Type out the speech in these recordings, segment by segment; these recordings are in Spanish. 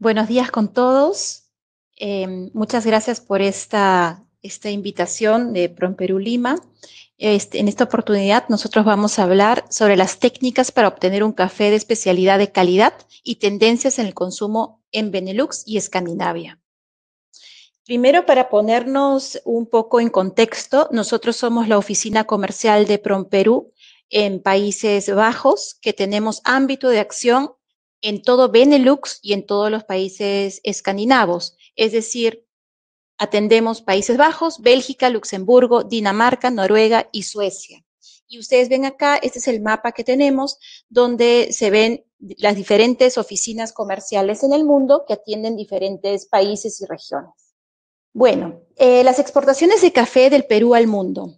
Buenos días con todos. Em, muchas gracias por esta, esta invitación de Promperú Lima. Este, en esta oportunidad nosotros vamos a hablar sobre las técnicas para obtener un café de especialidad de calidad y tendencias en el consumo en Benelux y Escandinavia. Primero, para ponernos un poco en contexto, nosotros somos la oficina comercial de Promperú en Países Bajos, que tenemos ámbito de acción en todo Benelux y en todos los países escandinavos, es decir, atendemos Países Bajos, Bélgica, Luxemburgo, Dinamarca, Noruega y Suecia. Y ustedes ven acá, este es el mapa que tenemos, donde se ven las diferentes oficinas comerciales en el mundo que atienden diferentes países y regiones. Bueno, eh, las exportaciones de café del Perú al mundo.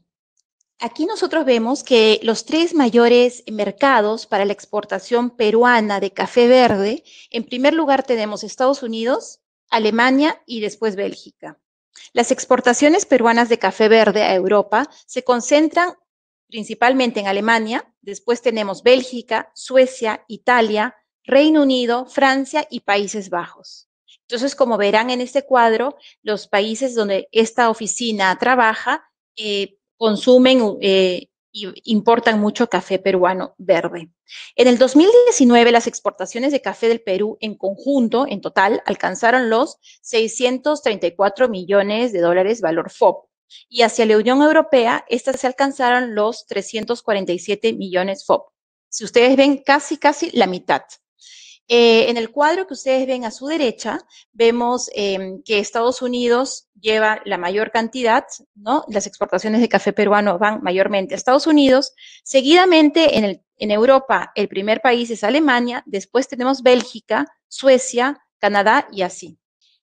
Aquí nosotros vemos que los tres mayores mercados para la exportación peruana de café verde, en primer lugar tenemos Estados Unidos, Alemania y después Bélgica. Las exportaciones peruanas de café verde a Europa se concentran principalmente en Alemania, después tenemos Bélgica, Suecia, Italia, Reino Unido, Francia y Países Bajos. Entonces, como verán en este cuadro, los países donde esta oficina trabaja eh, consumen e importan mucho café peruano verde. En el 2019, las exportaciones de café del Perú en conjunto, en total, alcanzaron los 634 millones de dólares valor FOB. Y hacia la Unión Europea, estas se alcanzaron los 347 millones FOB. Si ustedes ven, casi, casi la mitad. Eh, en el cuadro que ustedes ven a su derecha, vemos em, que Estados Unidos lleva la mayor cantidad, ¿no? Las exportaciones de café peruano van mayormente a Estados Unidos. Seguidamente, en, en Europa, el primer país es Alemania, después tenemos Bélgica, Suecia, Canadá y así.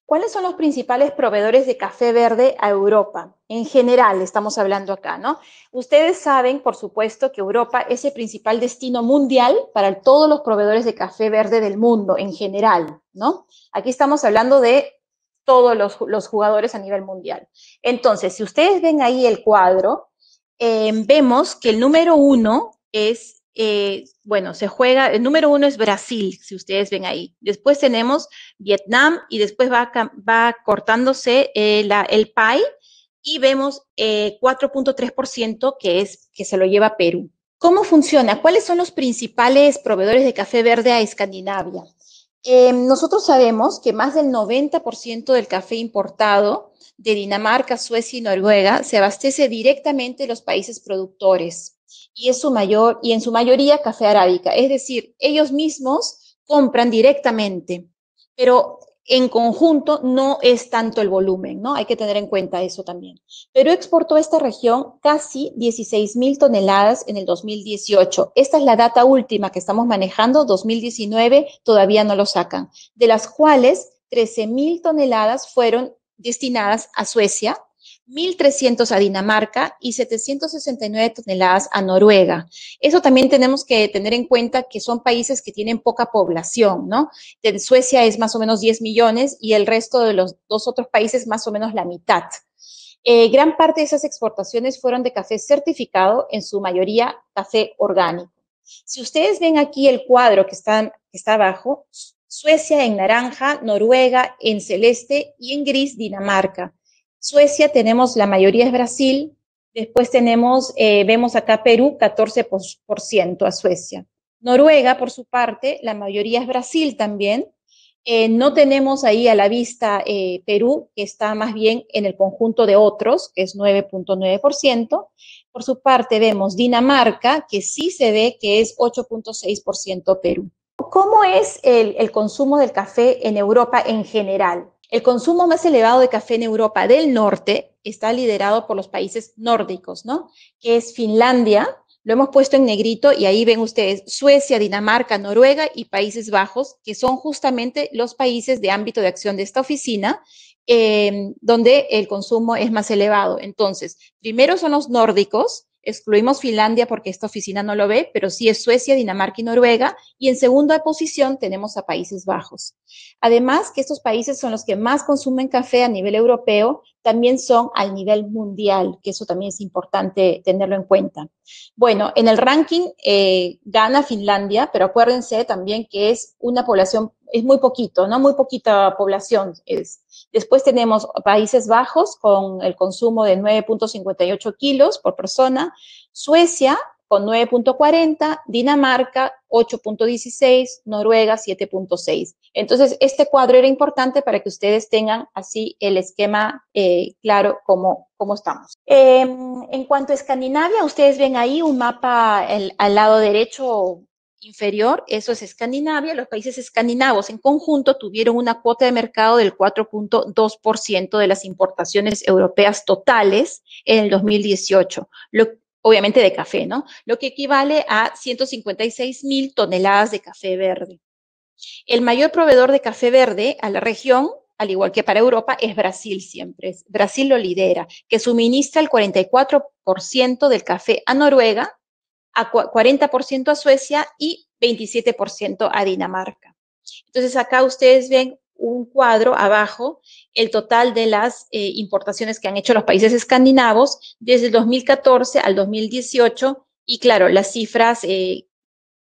¿Cuáles son los principales proveedores de café verde a Europa? En general, estamos hablando acá, ¿no? Ustedes saben, por supuesto, que Europa es el principal destino mundial para todos los proveedores de café verde del mundo, en general, ¿no? Aquí estamos hablando de todos los, jugadores a nivel mundial. Entonces, si ustedes ven ahí el cuadro, eh, vemos que el número uno es eh, bueno, se juega, el número uno es Brasil, si ustedes ven ahí. Después tenemos Vietnam y después va, cortándose eh, el PAI y vemos 4.3% eh, que es que se lo lleva Perú. ¿Cómo funciona? ¿Cuáles son los principales proveedores de café verde a Escandinavia? nosotros sabemos que más del 90% del café importado de Dinamarca, Suecia y Noruega se abastece directamente de los países productores y, es su mayor, y en su mayoría café arábica. Es decir, ellos mismos compran directamente, pero en conjunto no es tanto el volumen, ¿no? Hay que tener en cuenta eso también. Pero exportó a esta región casi 16 mil toneladas en el 2018. Esta es la data última que estamos manejando, 2019 todavía no lo sacan, de las cuales 13 mil toneladas fueron destinadas a Suecia, 1.300 a Dinamarca y 769 toneladas a Noruega. Eso también tenemos que tener en cuenta que son países que tienen poca población, ¿no? En Suecia es más o menos 10 millones y el resto de los dos otros países más o menos la mitad. Eh, gran parte de esas exportaciones fueron de café certificado, en su mayoría café orgánico. Si ustedes ven aquí el cuadro que, que está abajo, Suecia en naranja, Noruega en celeste y en gris Dinamarca. Suecia tenemos, la mayoría es Brasil, después tenemos, eh, vemos acá Perú, 14% a Suecia. Noruega, por su parte, la mayoría es Brasil también. Eh, no tenemos ahí a la vista eh, Perú, que está más bien en el conjunto de otros, que es 9.9%. Por su parte, vemos Dinamarca, que sí se ve que es 8.6% Perú. ¿Cómo es el, consumo del café en Europa en general? El consumo más elevado de café en Europa del Norte está liderado por los países nórdicos, ¿no? Que es Finlandia, lo hemos puesto en negrito y ahí ven ustedes Suecia, Dinamarca, Noruega y Países Bajos, que son justamente los países de ámbito de acción de esta oficina, eh, donde el consumo es más elevado. Entonces, primero son los nórdicos, Excluimos Finlandia porque esta oficina no lo ve, pero sí es Suecia, Dinamarca y Noruega. Y en segunda posición tenemos a Países Bajos. Además, que estos países son los que más consumen café a nivel europeo, también son al nivel mundial, que eso también es importante tenerlo en cuenta. Bueno, en el ranking eh, gana Finlandia, pero acuérdense también que es una población, es muy poquito, ¿no? Muy poquita población. Es. Después tenemos Países Bajos con el consumo de 9.58 kilos por persona, Suecia con 9.40, Dinamarca 8.16, Noruega 7.6. Entonces, este cuadro era importante para que ustedes tengan así el esquema eh, claro como, estamos. Em, en cuanto a Escandinavia, ustedes ven ahí un mapa al lado derecho inferior, eso es Escandinavia, los países escandinavos en conjunto tuvieron una cuota de mercado del 4.2% de las importaciones europeas totales en el 2018, lo, obviamente de café, ¿no? Lo que equivale a 156 mil toneladas de café verde. El mayor proveedor de café verde a la región, al igual que para Europa, es Brasil siempre. Brasil lo lidera, que suministra el 44% del café a Noruega, a 40% a Suecia y 27% a Dinamarca. Entonces acá ustedes ven un cuadro abajo el total de las eh, importaciones que han hecho los países escandinavos desde el 2014 al 2018. Y claro, las cifras eh,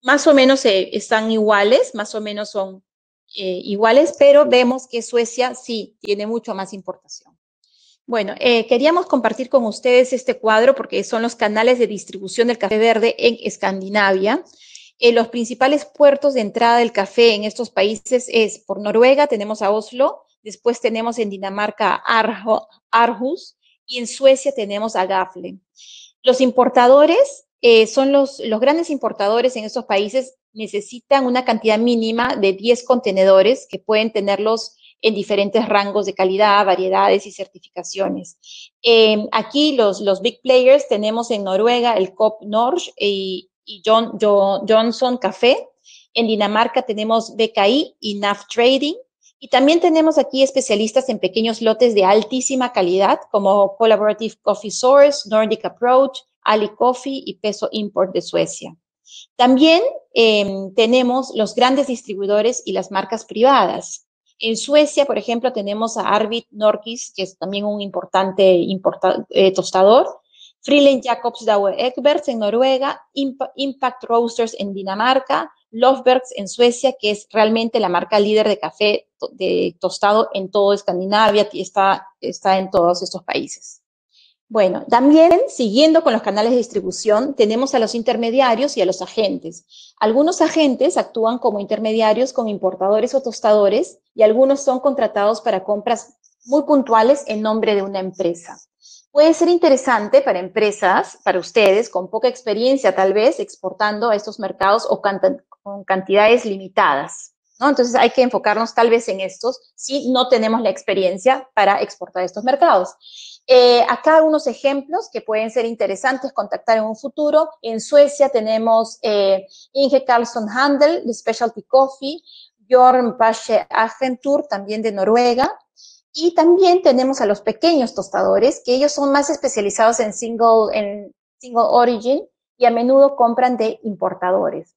más o menos eh, están iguales, más o menos son iguales, pero vemos que Suecia sí tiene mucho más importación. Bueno, queríamos compartir con ustedes este cuadro porque son los canales de distribución del café verde en Escandinavia. Eh, los principales puertos de entrada del café en estos países es por Noruega tenemos a Oslo, después tenemos en Dinamarca a Arhus y en Suecia tenemos a Gafle. Los importadores eh, son los, los grandes importadores en estos países necesitan una cantidad mínima de 10 contenedores que pueden tenerlos en diferentes rangos de calidad, variedades y certificaciones. Eh, aquí los, los big players tenemos en Noruega el COP Norge y, y John, Johnson Café. En Dinamarca tenemos BKI y NAF Trading. Y también tenemos aquí especialistas en pequeños lotes de altísima calidad, como Collaborative Coffee Source, Nordic Approach, Ali Coffee y Peso Import de Suecia. También em, tenemos los grandes distribuidores y las marcas privadas. En Suecia, por ejemplo, tenemos a Arvid Norkis, que es también un importante eh, tostador, Freeland Jacobs Daue Egberts en Noruega, Impact Roasters en Dinamarca, Lovebergs en Suecia, que es realmente la marca líder de café de tostado en toda Escandinavia, está, está en todos estos países. Bueno, también siguiendo con los canales de distribución, tenemos a los intermediarios y a los agentes. Algunos agentes actúan como intermediarios con importadores o tostadores y algunos son contratados para compras muy puntuales en nombre de una empresa. Puede ser interesante para empresas, para ustedes, con poca experiencia tal vez, exportando a estos mercados o con cantidades limitadas. ¿no? Entonces hay que enfocarnos tal vez en estos si no tenemos la experiencia para exportar a estos mercados. Eh, acá unos ejemplos que pueden ser interesantes contactar en un futuro. En Suecia tenemos eh, Inge Carlson Handel de Specialty Coffee, Bjorn Pache Agentur, también de Noruega, y también tenemos a los pequeños tostadores, que ellos son más especializados en single, en single origin y a menudo compran de importadores.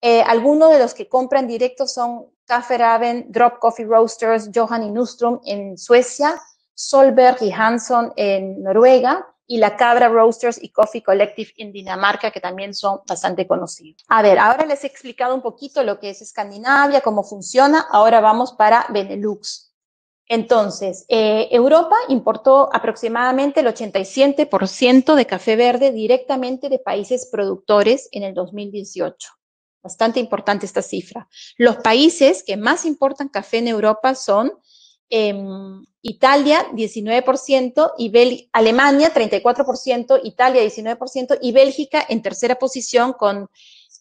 Eh, algunos de los que compran directos son Raven, Drop Coffee Roasters, Johan y en Suecia, Solberg y Hanson en Noruega y la Cabra Roasters y Coffee Collective en Dinamarca, que también son bastante conocidos. A ver, ahora les he explicado un poquito lo que es Escandinavia, cómo funciona. Ahora vamos para Benelux. Entonces, eh, Europa importó aproximadamente el 87% de café verde directamente de países productores en el 2018. Bastante importante esta cifra. Los países que más importan café en Europa son em, Italia 19% y Alemania 34%, Italia 19% y Bélgica en tercera posición con,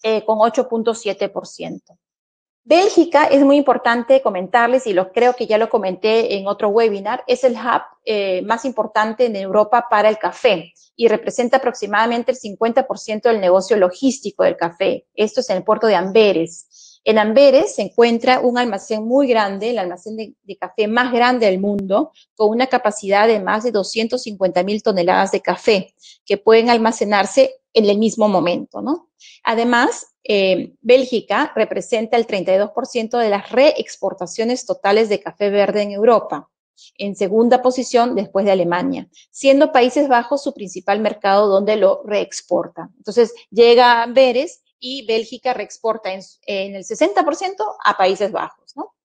eh, con 8.7%. Bélgica es muy importante comentarles, y lo creo que ya lo comenté en otro webinar, es el hub eh, más importante en Europa para el café y representa aproximadamente el 50% del negocio logístico del café. Esto es en el puerto de Amberes. En Amberes se encuentra un almacén muy grande, el almacén de, café más grande del mundo, con una capacidad de más de 250 mil toneladas de café que pueden almacenarse en el mismo momento, ¿no? Además, eh, Bélgica representa el 32% de las reexportaciones totales de café verde en Europa, en segunda posición después de Alemania, siendo Países Bajos su principal mercado donde lo reexporta. Entonces, llega a Amberes y Bélgica reexporta en, el 60% a Países Bajos. ¿no?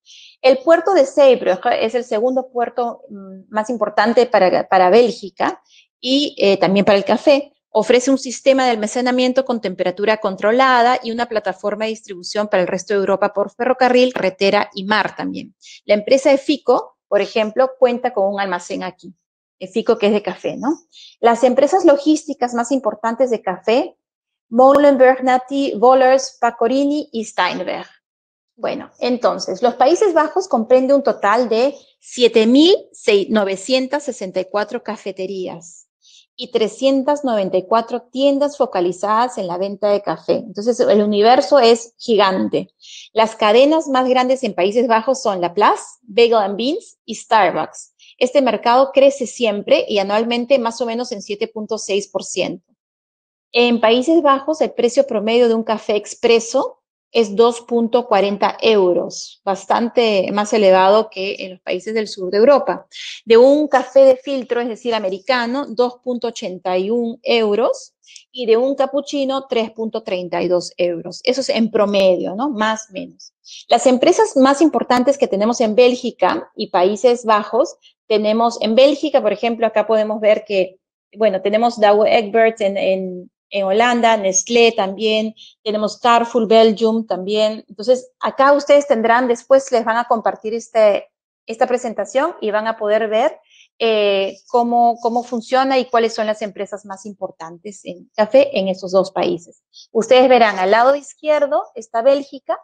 El puerto de Zeebrugge es el segundo puerto mm, más importante para, para Bélgica y eh, también para el café. Ofrece un sistema de almacenamiento con temperatura controlada y una plataforma de distribución para el resto de Europa por ferrocarril, carretera y mar también. La empresa EFICO, por ejemplo, cuenta con un almacén aquí. EFICO que es de café, ¿no? Las empresas logísticas más importantes de café Molenberg, Nati, Bollers, Pacorini y Steinberg. Bueno, entonces, los Países Bajos comprende un total de 7.964 cafeterías y 394 tiendas focalizadas en la venta de café. Entonces, el universo es gigante. Las cadenas más grandes en Países Bajos son Laplace, Bagel and Beans y Starbucks. Este mercado crece siempre y anualmente más o menos en 7.6%. En Países Bajos, el precio promedio de un café expreso es 2.40 euros, bastante más elevado que en los países del sur de Europa. De un café de filtro, es decir, americano, 2.81 euros y de un capuchino 3.32 euros. Eso es en promedio, ¿no? Más menos. Las empresas más importantes que tenemos en Bélgica y Países Bajos, tenemos en Bélgica, por ejemplo, acá podemos ver que, bueno, tenemos Dow Egberts en en Holanda, Nestlé también, tenemos Carrefour Belgium también. Entonces, acá ustedes tendrán, después les van a compartir este, esta presentación y van a poder ver eh, cómo, cómo funciona y cuáles son las empresas más importantes en café en esos dos países. Ustedes verán, al lado izquierdo está Bélgica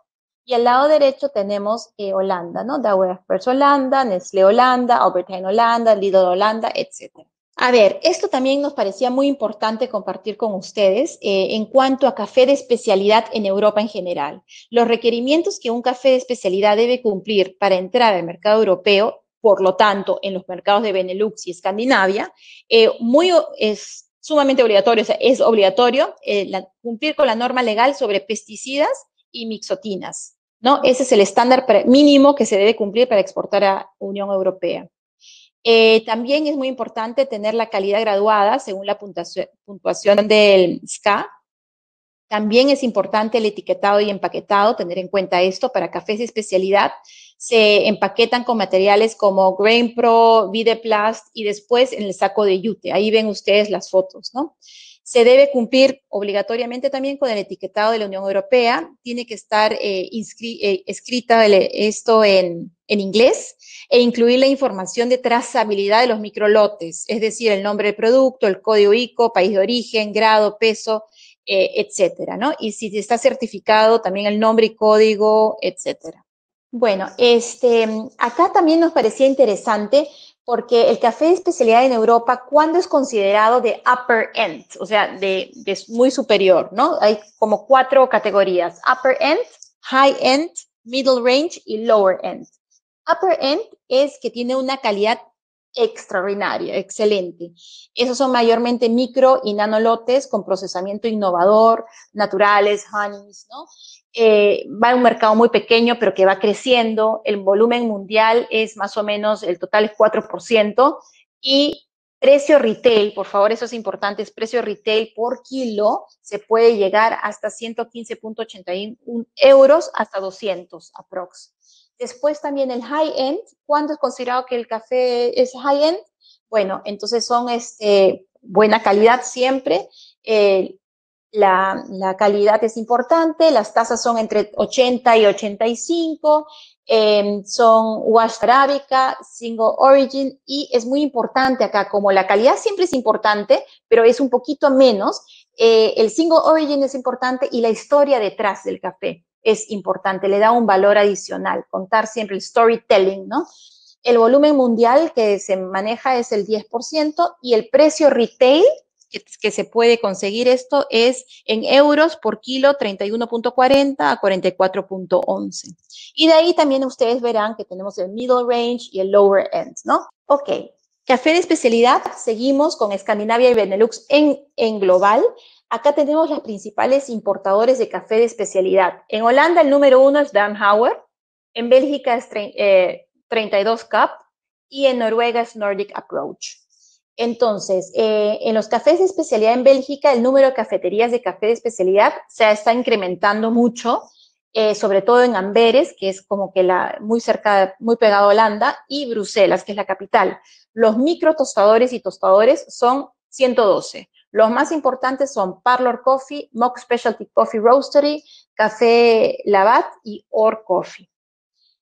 y al lado derecho tenemos eh, Holanda, ¿no? Dawefers Holanda, Nestlé Holanda, Albertine Holanda, Lidl Holanda, etcétera. A ver, esto también nos parecía muy importante compartir con ustedes eh, en cuanto a café de especialidad en Europa en general. Los requerimientos que un café de especialidad debe cumplir para entrar al mercado europeo, por lo tanto, en los mercados de Benelux y Escandinavia, eh, es sumamente obligatorio, es obligatorio eh, cumplir con la norma legal sobre pesticidas y mixotinas. ¿no? Ese es el estándar mínimo que se debe cumplir para exportar a Unión Europea. Eh, también es muy importante tener la calidad graduada según la puntuación del SCA. También es importante el etiquetado y empaquetado, tener en cuenta esto. Para cafés de especialidad se empaquetan con materiales como Grain Pro, Videplast y después en el saco de yute. Ahí ven ustedes las fotos, ¿no? Se debe cumplir obligatoriamente también con el etiquetado de la Unión Europea. Tiene que estar eh, eh, escrita esto en, en inglés e incluir la información de trazabilidad de los microlotes, es decir, el nombre del producto, el código ICO, país de origen, grado, peso, eh, etcétera, ¿no? Y si está certificado, también el nombre y código, etcétera. Bueno, este, acá también nos parecía interesante porque el café de especialidad en Europa, ¿cuándo es considerado de upper end? O sea, de, de, muy superior, ¿no? Hay como cuatro categorías, upper end, high end, middle range y lower end upper end es que tiene una calidad extraordinaria, excelente. Esos son mayormente micro y nanolotes con procesamiento innovador, naturales, honeys, ¿no? Eh, va a un mercado muy pequeño, pero que va creciendo. El volumen mundial es más o menos, el total es 4%. Y precio retail, por favor, eso es importante, es precio retail por kilo, se puede llegar hasta 115.81 euros, hasta 200 aprox. Después también el high end. ¿Cuándo es considerado que el café es high end? Bueno, entonces son este, buena calidad siempre. la, calidad es importante. Las tasas son entre 80 y 85. Em, son wash arábica, single origin. Y es muy importante acá, como la calidad siempre es importante, pero es un poquito menos. Eh, el single origin es importante y la historia detrás del café es importante, le da un valor adicional, contar siempre el storytelling, ¿no? El volumen mundial que se maneja es el 10% y el precio retail que, se puede conseguir esto es en euros por kilo 31.40 a 44.11. Y de ahí también ustedes verán que tenemos el middle range y el lower end, ¿no? Ok, Café de especialidad, seguimos con Escandinavia y Benelux en, en global. Acá tenemos las principales importadores de café de especialidad. En Holanda el número uno es Hauer. en Bélgica es 32 Cup eh, y en Noruega es Nordic Approach. Entonces, eh, en los cafés de especialidad en Bélgica, el número de cafeterías de café de especialidad se está incrementando mucho, eh, sobre todo en Amberes, que es como que la muy cerca, muy pegado a Holanda, y Bruselas, que es la capital. Los micro tostadores y tostadores son 112. Los más importantes son Parlor Coffee, Mock Specialty Coffee Roastery, Café Lavat y Or Coffee.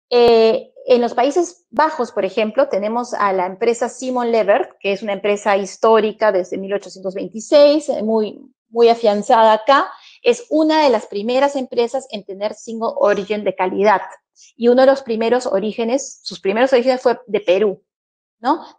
Eh, en los Países Bajos, por ejemplo, tenemos a la empresa Simon Lever, que es una empresa histórica desde 1826, eh, muy, muy afianzada acá. Es una de las primeras empresas en tener single origin de calidad. Y uno de los primeros orígenes, sus primeros orígenes fue de Perú.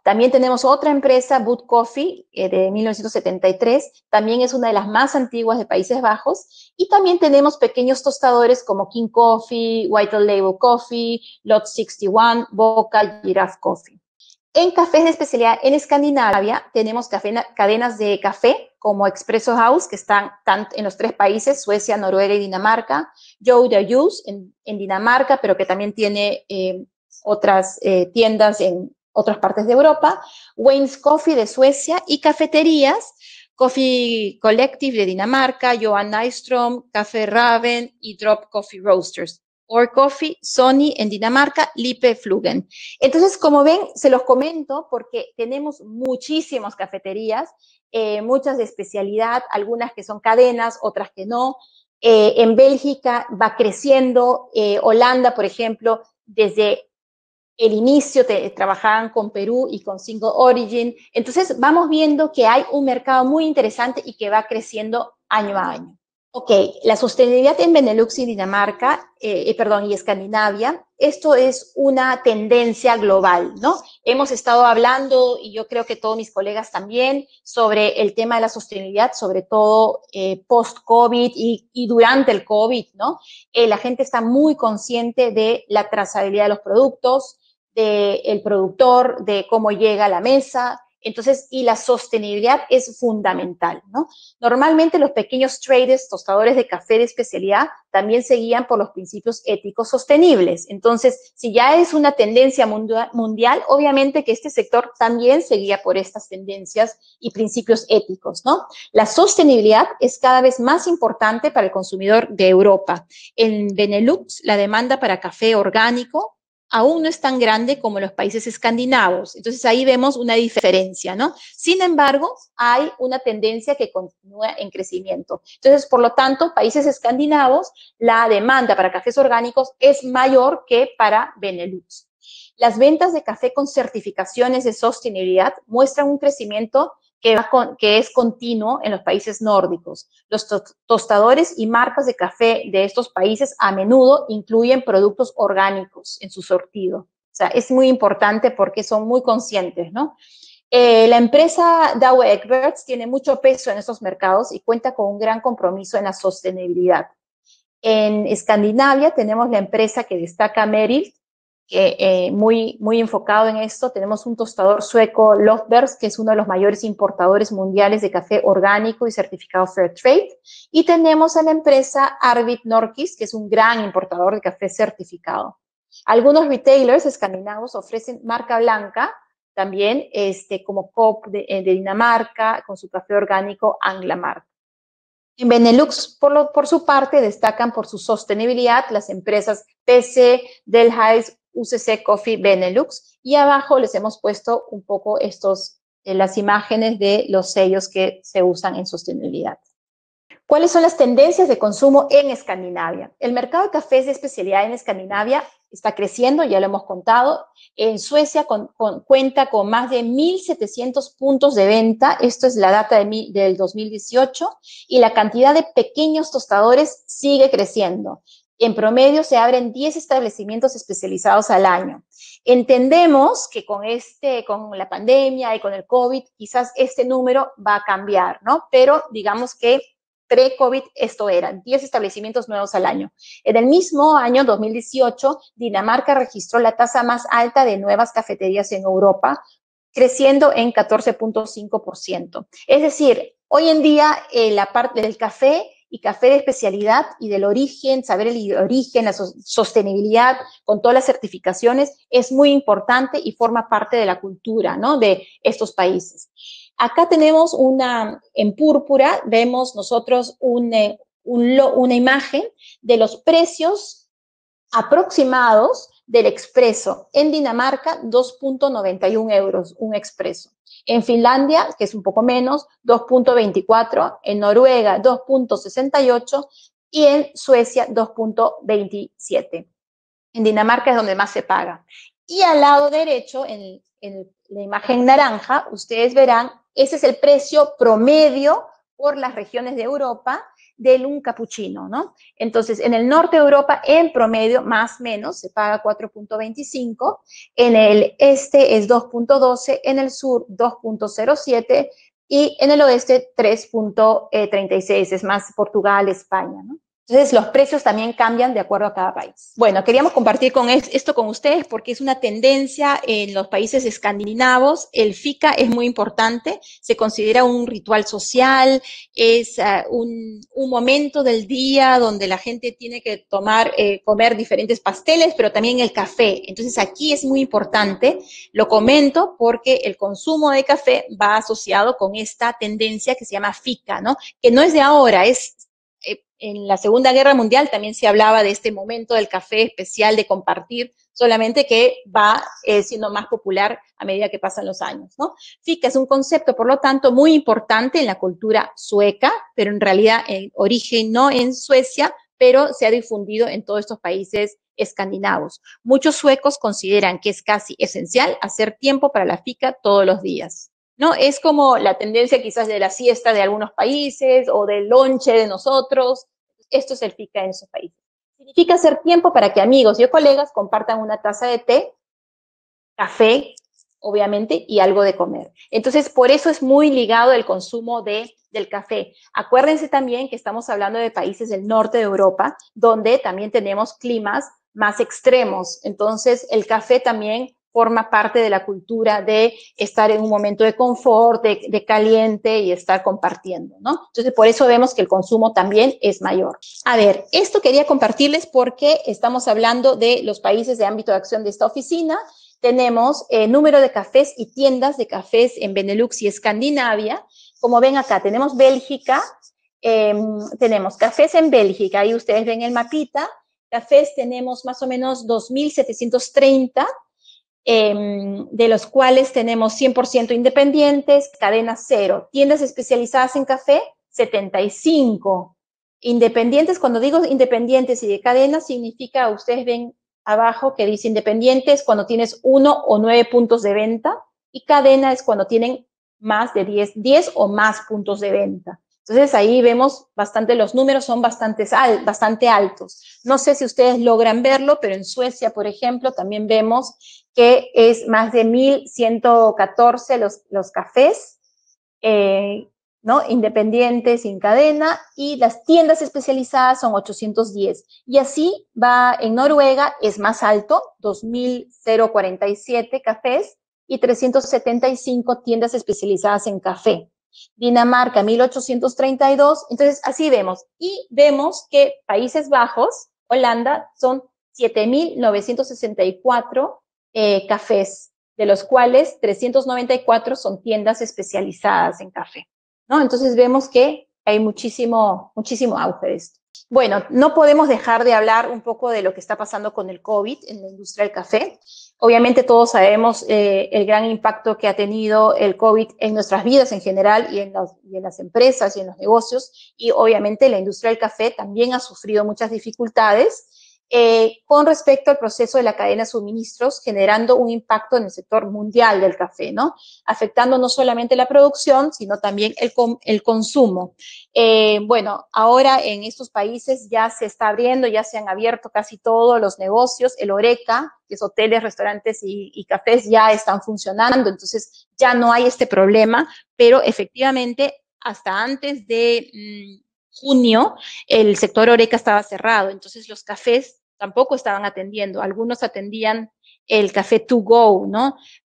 También tenemos otra empresa, Boot Coffee, eh, de 1973, también es una de las más antiguas de Países Bajos, y también tenemos pequeños tostadores como King Coffee, White Label Coffee, Lot 61, Boca, Giraffe Coffee. En cafés de especialidad en Escandinavia tenemos cadenas de café como Expresso House, que están en los tres países, Suecia, Noruega y Dinamarca, Joe de Juice en, Dinamarca, pero que también tiene eh, otras eh, tiendas en, otras partes de Europa, Wayne's Coffee de Suecia y cafeterías, Coffee Collective de Dinamarca, Johan Nystrom, Café Raven y Drop Coffee Roasters. Or Coffee, Sony en Dinamarca, Lipe Flugen. Entonces, como ven, se los comento porque tenemos muchísimas cafeterías, eh, muchas de especialidad, algunas que son cadenas, otras que no. Eh, en Bélgica va creciendo, eh, Holanda, por ejemplo, desde el inicio trabajaban con Perú y con Single Origin. Entonces vamos viendo que hay un mercado muy interesante y que va creciendo año a año. Ok, la sostenibilidad en Benelux y Dinamarca, eh, eh, perdón, y Escandinavia, esto es una tendencia global, ¿no? Hemos estado hablando, y yo creo que todos mis colegas también, sobre el tema de la sostenibilidad, sobre todo eh, post-COVID y, durante el COVID, ¿no? la gente está muy consciente de la trazabilidad de los productos, del el productor, de cómo llega a la mesa. Entonces, y la sostenibilidad es fundamental, ¿no? Normalmente los pequeños traders, tostadores de café de especialidad, también seguían por los principios éticos sostenibles. Entonces, si ya es una tendencia mundial, obviamente que este sector también seguía por estas tendencias y principios éticos, ¿no? La sostenibilidad es cada vez más importante para el consumidor de Europa. En Benelux, la demanda para café orgánico aún no es tan grande como los países escandinavos. Entonces ahí vemos una diferencia, ¿no? Sin embargo, hay una tendencia que continúa en crecimiento. Entonces, por lo tanto, países escandinavos, la demanda para cafés orgánicos es mayor que para Benelux. Las ventas de café con certificaciones de sostenibilidad muestran un crecimiento que, es continuo en los países nórdicos. Los tostadores y marcas de café de estos países a menudo incluyen productos orgánicos en su sortido. O sea, es muy importante porque son muy conscientes, ¿no? Eh, la empresa Dow Egberts tiene mucho peso en estos mercados y cuenta con un gran compromiso en la sostenibilidad. En Escandinavia tenemos la empresa que destaca Merilt, que eh, muy, muy enfocado en esto. Tenemos un tostador sueco, Lofbergs, que es uno de los mayores importadores mundiales de café orgánico y certificado Fair Trade. Y tenemos a la empresa Arvid Norquist, que es un gran importador de café certificado. Algunos retailers escandinavos ofrecen marca blanca, también este, como COP eh, de, Dinamarca, con su café orgánico Anglamark. En Benelux, por, por, su parte, destacan por su sostenibilidad las empresas PC, Delhaize UCC Coffee Benelux y abajo les hemos puesto un poco estos, eh, las imágenes de los sellos que se usan en sostenibilidad. ¿Cuáles son las tendencias de consumo en Escandinavia? El mercado de cafés de especialidad en Escandinavia está creciendo, ya lo hemos contado. En Suecia cuenta con más de 1.700 puntos de venta, esto es la data de del 2018, y la cantidad de pequeños tostadores sigue creciendo. En promedio se abren 10 establecimientos especializados al año. Entendemos que con, este, con la pandemia y con el COVID quizás este número va a cambiar, ¿no? Pero digamos que pre-COVID esto era, 10 establecimientos nuevos al año. En el mismo año 2018, Dinamarca registró la tasa más alta de nuevas cafeterías en Europa, creciendo en 14.5%. Es decir, hoy en día eh, la parte del café y café de especialidad y del origen, saber el origen, la sostenibilidad con todas las certificaciones es muy importante y forma parte de la cultura, ¿no? De estos países. Acá tenemos una, en púrpura, vemos nosotros eh, una imagen de los precios aproximados del expreso. En Dinamarca, 2.91 euros un expreso. En Finlandia, que es un poco menos, 2.24. En Noruega, 2.68. Y en Suecia, 2.27. En Dinamarca es donde más se paga. Y al lado derecho, en, la imagen naranja, ustedes verán, ese es el precio promedio por las regiones de Europa de un capuchino, ¿no? Entonces, en el norte de Europa, en promedio, más o menos, se paga 4.25, en el este es 2.12, en el sur 2.07 y en el oeste 3.36, es más Portugal, España, ¿no? Entonces, los precios también cambian de acuerdo a cada país. Bueno, queríamos compartir con esto con ustedes porque es una tendencia en los países escandinavos. El FICA es muy importante, se considera un ritual social, es ah, un, momento del día donde la gente tiene que tomar, eh, comer diferentes pasteles, pero también el café. Entonces, aquí es muy importante, lo comento porque el consumo de café va asociado con esta tendencia que se llama FICA, ¿no? Que no es de ahora, es en la Segunda Guerra Mundial también se hablaba de este momento del café especial, de compartir, solamente que va eh, siendo más popular a medida que pasan los años. ¿no? Fika es un concepto, por lo tanto, muy importante en la cultura sueca, pero en realidad en eh, origen no en Suecia, pero se ha difundido en todos estos países escandinavos. Muchos suecos consideran que es casi esencial hacer tiempo para la fika todos los días. ¿no? Es como la tendencia quizás de la siesta de algunos países o del lonche de nosotros, esto es el pica en esos países. Significa hacer tiempo para que amigos y colegas compartan una taza de té, café, obviamente, y algo de comer. Entonces, por eso es muy ligado el consumo de, del café. Acuérdense también que estamos hablando de países del norte de Europa, donde también tenemos climas más extremos. Entonces, el café también forma parte de la cultura de estar en un momento de confort, de, caliente y estar compartiendo, ¿no? Entonces, por eso vemos que el consumo también es mayor. A ver, esto quería compartirles porque estamos hablando de los países de ámbito de acción de esta oficina. Tenemos eh, número de cafés y tiendas de cafés en Benelux y Escandinavia. Como ven acá, tenemos Bélgica, em, tenemos cafés en Bélgica, ahí ustedes ven el mapita. Cafés tenemos más o menos 2.730 Em, de los cuales tenemos 100% independientes, cadena cero, tiendas especializadas en café, 75. Independientes, cuando digo independientes y de cadena, significa, ustedes ven abajo que dice independientes cuando tienes uno o nueve puntos de venta y cadena es cuando tienen más de 10, 10 o más puntos de venta. Entonces ahí vemos bastante, los números son bastante, bastante altos. No sé si ustedes logran verlo, pero en Suecia, por ejemplo, también vemos que es más de 1.114 los, los cafés, eh, ¿no? Independientes, sin cadena, y las tiendas especializadas son 810. Y así va en Noruega, es más alto, 2.047 cafés y 375 tiendas especializadas en café. Dinamarca, 1832. Entonces, así vemos. Y vemos que Países Bajos, Holanda, son 7.964 eh, cafés, de los cuales 394 son tiendas especializadas en café. ¿no? Entonces vemos que hay muchísimo, muchísimo auge de esto. Bueno, no podemos dejar de hablar un poco de lo que está pasando con el COVID en la industria del café. Obviamente todos sabemos eh, el gran impacto que ha tenido el COVID en nuestras vidas en general y en, las, y en las empresas y en los negocios. Y obviamente la industria del café también ha sufrido muchas dificultades eh, con respecto al proceso de la cadena de suministros, generando un impacto en el sector mundial del café, ¿no? Afectando no solamente la producción, sino también el, el consumo. Eh, bueno, ahora en estos países ya se está abriendo, ya se han abierto casi todos los negocios, el Oreca, que es hoteles, restaurantes y, cafés, ya están funcionando, entonces ya no hay este problema, pero efectivamente hasta antes de... Mm, junio el sector Oreca estaba cerrado, entonces los cafés tampoco estaban atendiendo, algunos atendían el café to go, ¿no?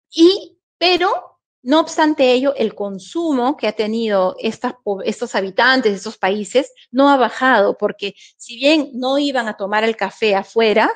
Y, pero, no obstante ello, el consumo que ha tenido estas, estos habitantes de estos países no ha bajado, porque si bien no iban a tomar el café afuera,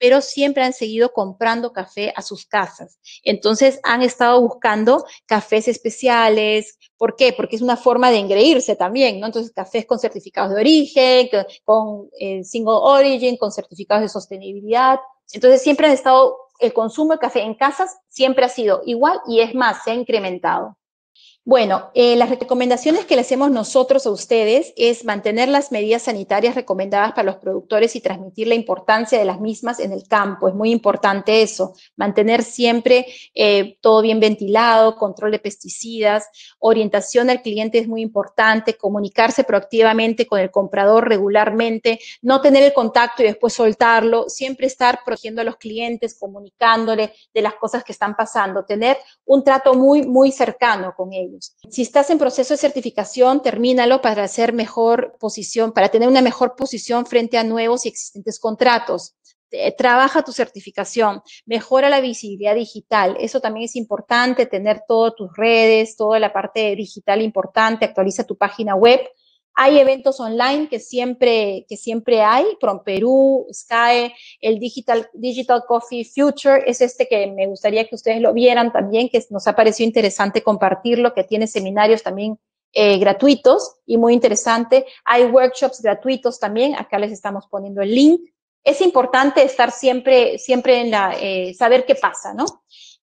pero siempre han seguido comprando café a sus casas. Entonces han estado buscando cafés especiales. ¿Por qué? Porque es una forma de engreírse también, ¿no? Entonces, cafés con certificados de origen, con eh, single origin, con certificados de sostenibilidad. Entonces, siempre han estado, el consumo de café en casas siempre ha sido igual y es más, se ha incrementado. Bueno, eh, las recomendaciones que le hacemos nosotros a ustedes es mantener las medidas sanitarias recomendadas para los productores y transmitir la importancia de las mismas en el campo. Es muy importante eso, mantener siempre eh, todo bien ventilado, control de pesticidas, orientación al cliente es muy importante, comunicarse proactivamente con el comprador regularmente, no tener el contacto y después soltarlo, siempre estar protegiendo a los clientes, comunicándole de las cosas que están pasando, tener un trato muy, muy cercano con ellos. Si estás en proceso de certificación, termínalo para hacer mejor posición, para tener una mejor posición frente a nuevos y existentes contratos eh, trabaja tu certificación, mejora la visibilidad digital. Eso también es importante, tener todas tus redes, toda la parte digital importante, actualiza tu página web. Hay eventos online que siempre, que siempre hay, From Perú, Sky el Digital, Digital Coffee Future, es este que me gustaría que ustedes lo vieran también, que nos ha parecido interesante compartirlo, que tiene seminarios también eh, gratuitos y muy interesante. Hay workshops gratuitos también, acá les estamos poniendo el link. Es importante estar siempre, siempre en la, eh, saber qué pasa, ¿no?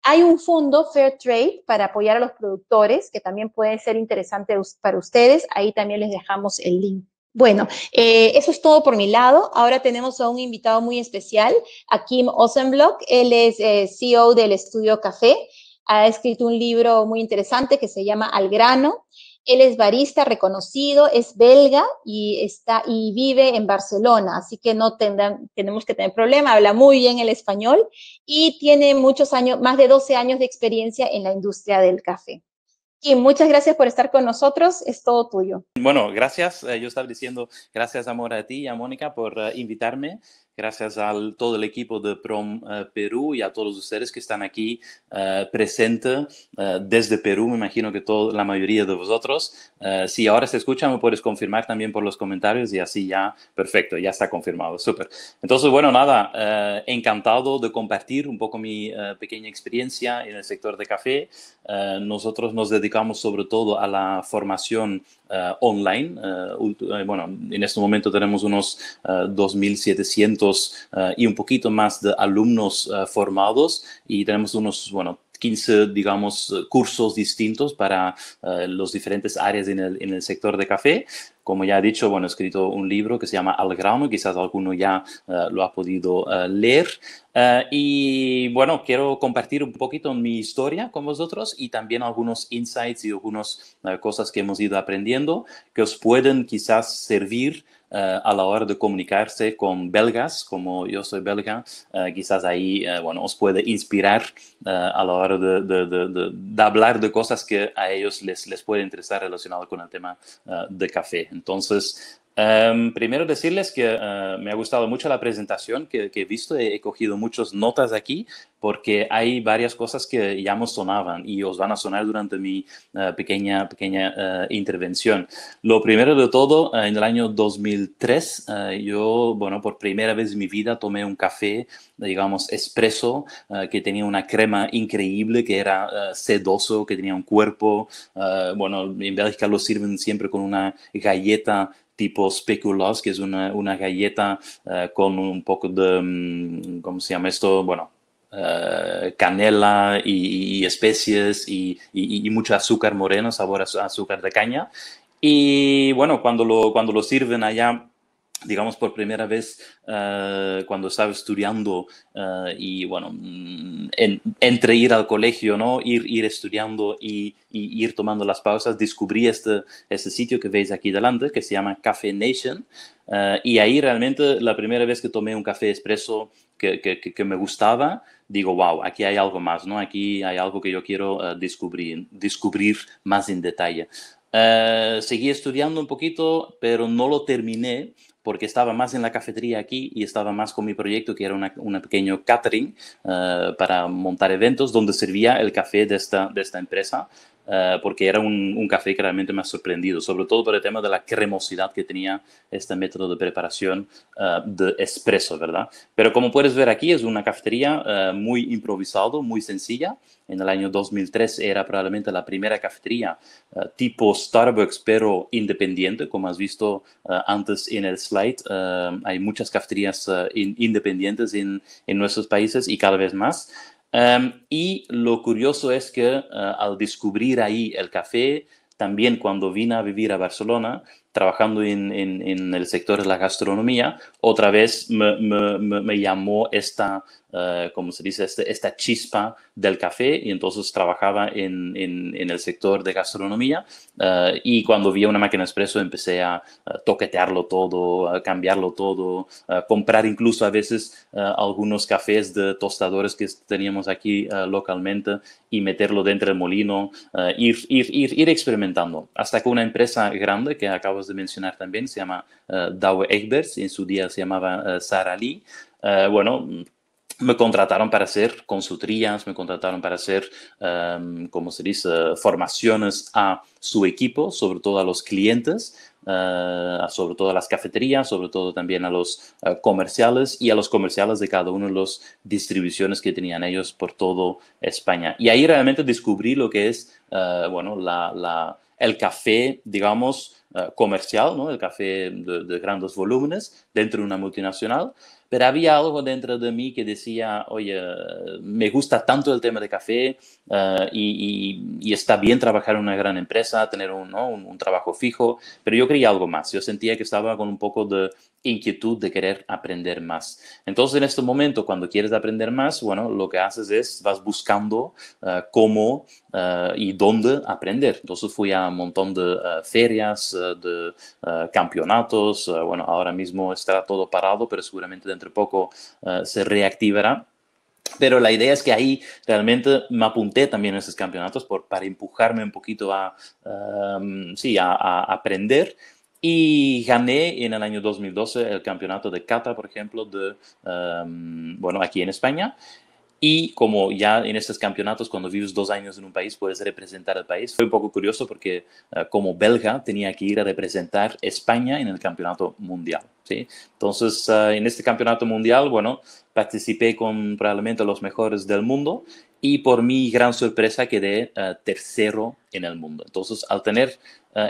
Hay un fondo Fair Trade para apoyar a los productores, que también puede ser interesante para ustedes. Ahí también les dejamos el link. Bueno, eh, eso es todo por mi lado. Ahora tenemos a un invitado muy especial, a Kim Ossenblock. Él es eh, CEO del estudio Café. Ha escrito un libro muy interesante que se llama Al grano él es barista reconocido, es belga y, está, y vive en Barcelona, así que no tenemos que tener problema, habla muy bien el español y tiene muchos años, más de 12 años de experiencia en la industria del café. Y muchas gracias por estar con nosotros, es todo tuyo. Bueno, gracias, eh, yo estaba diciendo gracias Amor a ti y a Mónica por eh, invitarme gracias a todo el equipo de PROM eh, Perú y a todos ustedes que están aquí eh, presentes eh, desde Perú, me imagino que toda la mayoría de vosotros. si ahora se escucha, me puedes confirmar también por los comentarios y así ya, perfecto, ya está confirmado, súper. Entonces, bueno, nada, encantado de compartir un poco mi pequeña experiencia en el sector de café. nosotros nos dedicamos sobre todo a la formación eh, online. Eh, eh, bueno, en este momento tenemos unos 2.700 y un poquito más de alumnos formados y tenemos unos, bueno, 15, digamos, cursos distintos para las eh, los diferentes áreas en el, sector de café. Como ya he dicho, bueno, he escrito un libro que se llama Al grano, quizás alguno ya eh, lo ha podido eh, leer. y bueno, quiero compartir un poquito mi historia con vosotros y también algunos insights y algunas cosas que hemos ido aprendiendo que os pueden quizás servir eh, a la hora de comunicarse con belgas, como yo soy belga, eh, quizás ahí eh, bueno, os puede inspirar a la hora de, de, de, de, hablar de cosas que a ellos les, les puede interesar relacionado con el tema de café. Entonces, Em, primero decirles que eh, me ha gustado mucho la presentación que, he visto, he, cogido muchas notas aquí porque hay varias cosas que ya me sonaban y os van a sonar durante mi eh, pequeña, pequeña eh, intervención. Lo primero de todo, en el año 2003, yo, bueno, por primera vez en mi vida tomé un café, digamos, espresso, que tenía una crema increíble, que era sedoso, que tenía un cuerpo, bueno, en Bélgica lo sirven siempre con una galleta tipo speculoos, que es una, galleta eh, con un poco de, mm, ¿cómo se llama esto? Bueno, eh, canela y, especies y, mucho azúcar moreno, sabor a azúcar de caña. Y bueno, cuando lo, cuando lo sirven allá digamos, por primera vez eh, cuando estaba estudiando eh, y, bueno, mm, entre ir al colegio, ¿no? Ir, ir estudiando y, ir tomando las pausas, descubrí este, este sitio que veis aquí delante, que se llama Café Nation. Eh, y ahí realmente la primera vez que tomé un café expreso que, que, que, me gustaba, digo, wow, aquí hay algo más, ¿no? Aquí hay algo que yo quiero descubrir, descubrir más en detalle. seguí estudiando un poquito, pero no lo terminé porque estaba más en la cafetería aquí y estaba más con mi proyecto, que era una, pequeño catering eh, para montar eventos donde servía el café de esta, de esta empresa eh, porque era un, un, café que realmente me ha sorprendido, sobre todo por el tema de la cremosidad que tenía este método de preparación eh, de espresso, ¿verdad? Pero como puedes ver aquí, es una cafetería eh, muy improvisado, muy sencilla. En el año 2003 era probablemente la primera cafetería tipo Starbucks, pero independiente, como has visto antes en el slide. hay muchas cafeterías independientes en, en nuestros países y cada vez más. Em, y lo curioso es que eh, al descubrir ahí el café, también cuando vine a vivir a Barcelona, trabajando en, el sector de la gastronomía, otra vez me, me llamó esta eh, como se dice, este, esta chispa del café y entonces trabajaba en, en, el sector de gastronomía eh, y cuando vi una máquina expreso empecé a, toquetearlo todo, a cambiarlo todo, a comprar incluso a veces eh, algunos cafés de tostadores que teníamos aquí localmente y meterlo dentro del molino, ir, ir, ir, ir, experimentando. Hasta que una empresa grande que acabas de mencionar también se llama Dow y en su día se llamaba Sara Lee, bueno, me contrataron para hacer consultorías, me contrataron para hacer, em, como se dice, formaciones a su equipo, sobre todo a los clientes, eh, sobre todo a las cafeterías, sobre todo también a los eh, comerciales y a los comerciales de cada uno de las distribuciones que tenían ellos por todo España. Y ahí realmente descubrí lo que es, eh, bueno, la, el café, digamos, comercial, ¿no? el café de grandes volúmenes dentro de una multinacional pero había algo dentro de mí que decía, oye, me gusta tanto el tema de café eh, y, está bien trabajar en una gran empresa, tener un, ¿no? un, trabajo fijo, pero yo quería algo más, yo sentía que estaba con un poco de inquietud de querer aprender más. Entonces en este momento, cuando quieres aprender más, bueno, lo que haces es, vas buscando eh, cómo eh, y dónde aprender. Entonces fui a un montón de ferias, de campeonatos, bueno, ahora mismo está todo parado, pero seguramente dentro poco eh, se reactivará. Pero la idea es que ahí realmente me apunté también a esos campeonatos por, para empujarme un poquito a, em, sí, a, aprender. Y gané en el año 2012 el campeonato de Cata, por ejemplo, de, em, bueno, aquí en España. Y como ya en estos campeonatos, cuando vives dos años en un país, puedes representar al país. Fue un poco curioso porque eh, como belga tenía que ir a representar España en el campeonato mundial. ¿sí? Entonces, eh, en este campeonato mundial, bueno, participé con probablemente los mejores del mundo y por mi gran sorpresa quedé eh, tercero en el mundo. Entonces, al tener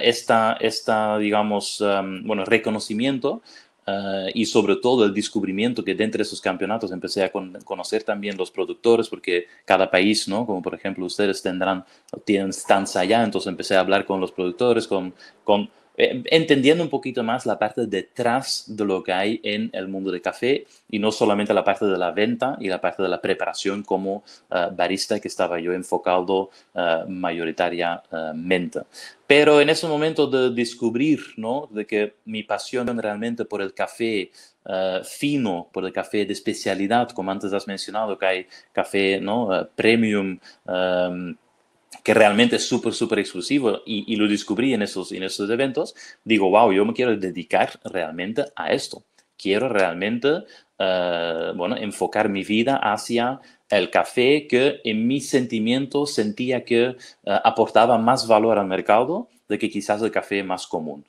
esta, esta, digamos, em, bueno, reconocimiento, Ah, y sobre todo el descubrimiento que dentro de esos campeonatos empecé a conocer también los productores, porque cada país, ¿no? Como por ejemplo ustedes tendrán, tienen stands allá, entonces empecé a hablar con los productores, con, con eh, entendiendo un poquito más la parte detrás de lo que hay en el mundo del café y no solamente la parte de la venta y la parte de la preparación como eh, barista que estaba yo enfocado eh, mayoritariamente. Pero en ese momento de descubrir ¿no? de que mi pasión realmente por el café fino, por el café de especialidad, como antes has mencionado, que hay café ¿no? premium que realmente es súper, súper exclusivo y, y, lo descubrí en esos, en esos eventos, digo, wow, yo me quiero dedicar realmente a esto. Quiero realmente, eh, bueno, enfocar mi vida hacia el café que en mis sentimientos sentía que eh, aportaba más valor al mercado de que quizás el café es más común.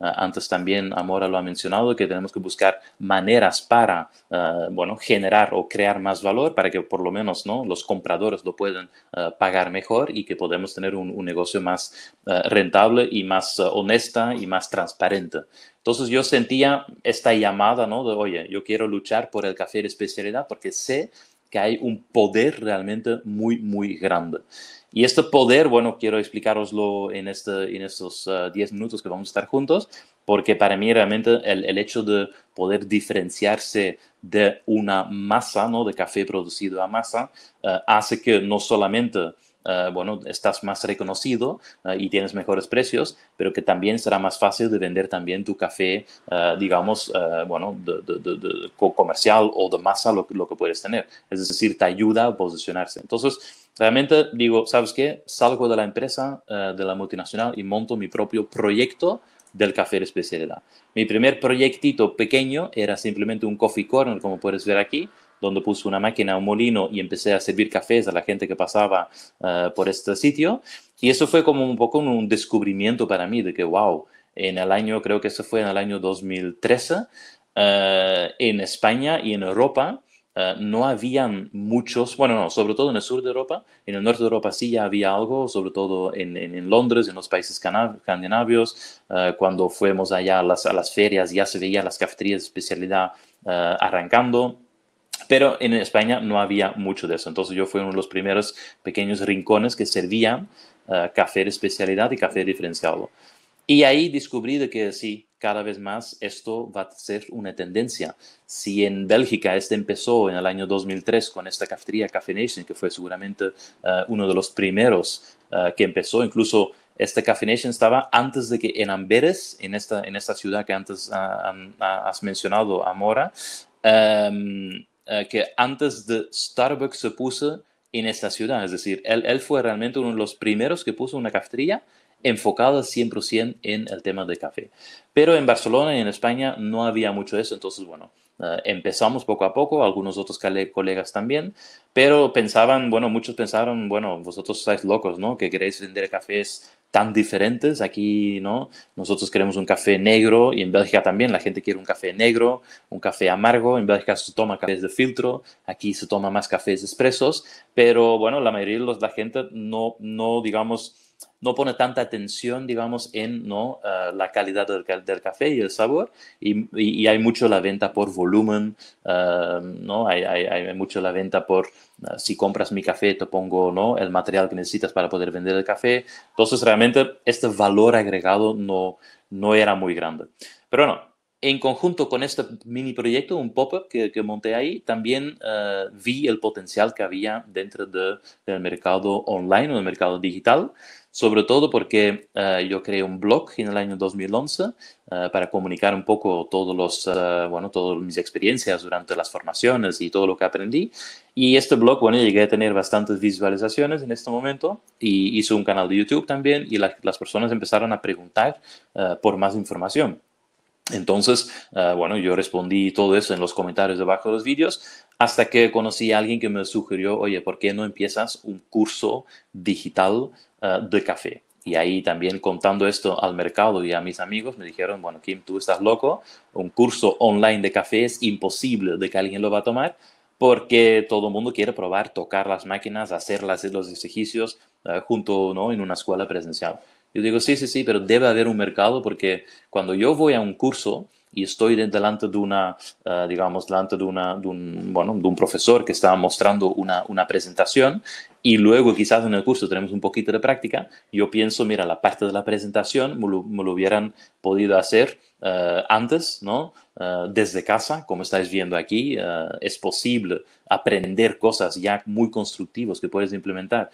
Ah, antes también Amora lo ha mencionado, que tenemos que buscar maneras para, ah, bueno, generar o crear más valor para que por lo menos ¿no? los compradores lo puedan ah, pagar mejor y que podemos tener un, negocio más rentable y más honesta y más transparente. Entonces yo sentía esta llamada, ¿no? De, oye, yo quiero luchar por el café de especialidad porque sé que hay un poder realmente muy, muy grande. Y este poder, bueno, quiero explicaroslo en, este, en estos 10 eh, minutos que vamos a estar juntos, porque para mí realmente el, el, hecho de poder diferenciarse de una masa, ¿no? De café producido a masa, eh, hace que no solamente eh, bueno, estás más reconocido eh, y tienes mejores precios, pero que también será más fácil de vender también tu café, eh, digamos, bueno, de, de, de, comercial o de masa, lo, lo que puedes tener. Es decir, te ayuda a posicionarse. Entonces, realmente digo, ¿sabes qué? Salgo de la empresa, de la multinacional y monto mi propio proyecto del café de especialidad. Mi primer proyectito pequeño era simplemente un coffee corner, como puedes ver aquí, donde puse una máquina, un molino y empecé a servir cafés a la gente que pasaba eh, por este sitio. Y eso fue como un poco un descubrimiento para mí de que, wow, en el año, creo que eso fue en el año 2013, eh, en España y en Europa. Eh, no habían muchos, bueno, no, sobre todo en el sur de Europa, en el norte de Europa sí ya había algo, sobre todo en, Londres, en los países escandinavos. cuando fuimos allá a las, ferias ya se veían las cafeterías de especialidad arrancando, pero en España no había mucho de eso. Entonces yo fui uno de los primeros pequeños rincones que servían eh, café de especialidad y café diferenciado. Y ahí descubrí de que sí, cada vez más esto va a ser una tendencia. Si en Bélgica este empezó en el año 2003 con esta cafetería Café Nation, que fue seguramente eh, uno de los primeros eh, que empezó, incluso esta Café Nation estaba antes de que en Amberes, en esta, en esta ciudad que antes ah, ah, ah, has mencionado, Amora, em, eh, que antes de Starbucks se puso en esta ciudad. Es decir, él, fue realmente uno de los primeros que puso una cafetería enfocada 100% en el tema de café. Pero en Barcelona y en España no había mucho eso, entonces bueno, eh, empezamos poco a poco, algunos otros colegas también, pero pensaban, bueno, muchos pensaron, bueno, vosotros estáis locos, ¿no? Que queréis vender cafés tan diferentes. Aquí, ¿no? Nosotros queremos un café negro y en Bélgica también la gente quiere un café negro, un café amargo. En Bélgica se toma cafés de filtro, aquí se toma más cafés expresos, pero bueno, la mayoría de los, la gente no, no digamos, no pone tanta atención, digamos, en ¿no? Ah, la calidad del, café y el sabor, y, hay mucho la venta por volumen, ah, ¿no? Hay, mucho la venta por ah, si compras mi café, te pongo ¿no? el material que necesitas para poder vender el café. Entonces, realmente, este valor agregado no, era muy grande. Pero bueno, en conjunto con este mini proyecto, un pop-up que, monté ahí, también vi el potencial que había dentro del mercado online o del mercado digital sobre todo porque ah, yo creé un blog en el año 2011 ah, para comunicar un poco todos los, ah, bueno, todas mis experiencias durante las formaciones y todo lo que aprendí. Y este blog, bueno, llegué a tener bastantes visualizaciones en este momento y hice un canal de YouTube también y las personas empezaron a preguntar por más información. Entonces, bueno, yo respondí todo eso en los comentarios debajo de los vídeos hasta que conocí a alguien que me sugirió, oye, ¿por qué no empiezas un curso digital eh, de café. Y ahí también contando esto al mercado y a mis amigos, me dijeron, bueno, Kim, tú estás loco, un curso online de café es imposible de que alguien lo va a tomar porque todo el mundo quiere probar, tocar las máquinas, hacer los ejercicios eh, junto ¿no? en una escuela presencial. Yo digo, sí, sí, sí, pero debe haber un mercado porque cuando yo voy a un curso y estoy delante de una, eh, digamos, delante de, una, de, un, bueno, de un profesor que está mostrando una, una presentación, y luego quizás en el curso tenemos un poquito de práctica, yo pienso, mira, la parte de la presentación me lo, hubieran podido hacer eh, antes, ¿no? Eh, desde casa, como estáis viendo aquí, eh, es posible aprender cosas ya muy constructivas que puedes implementar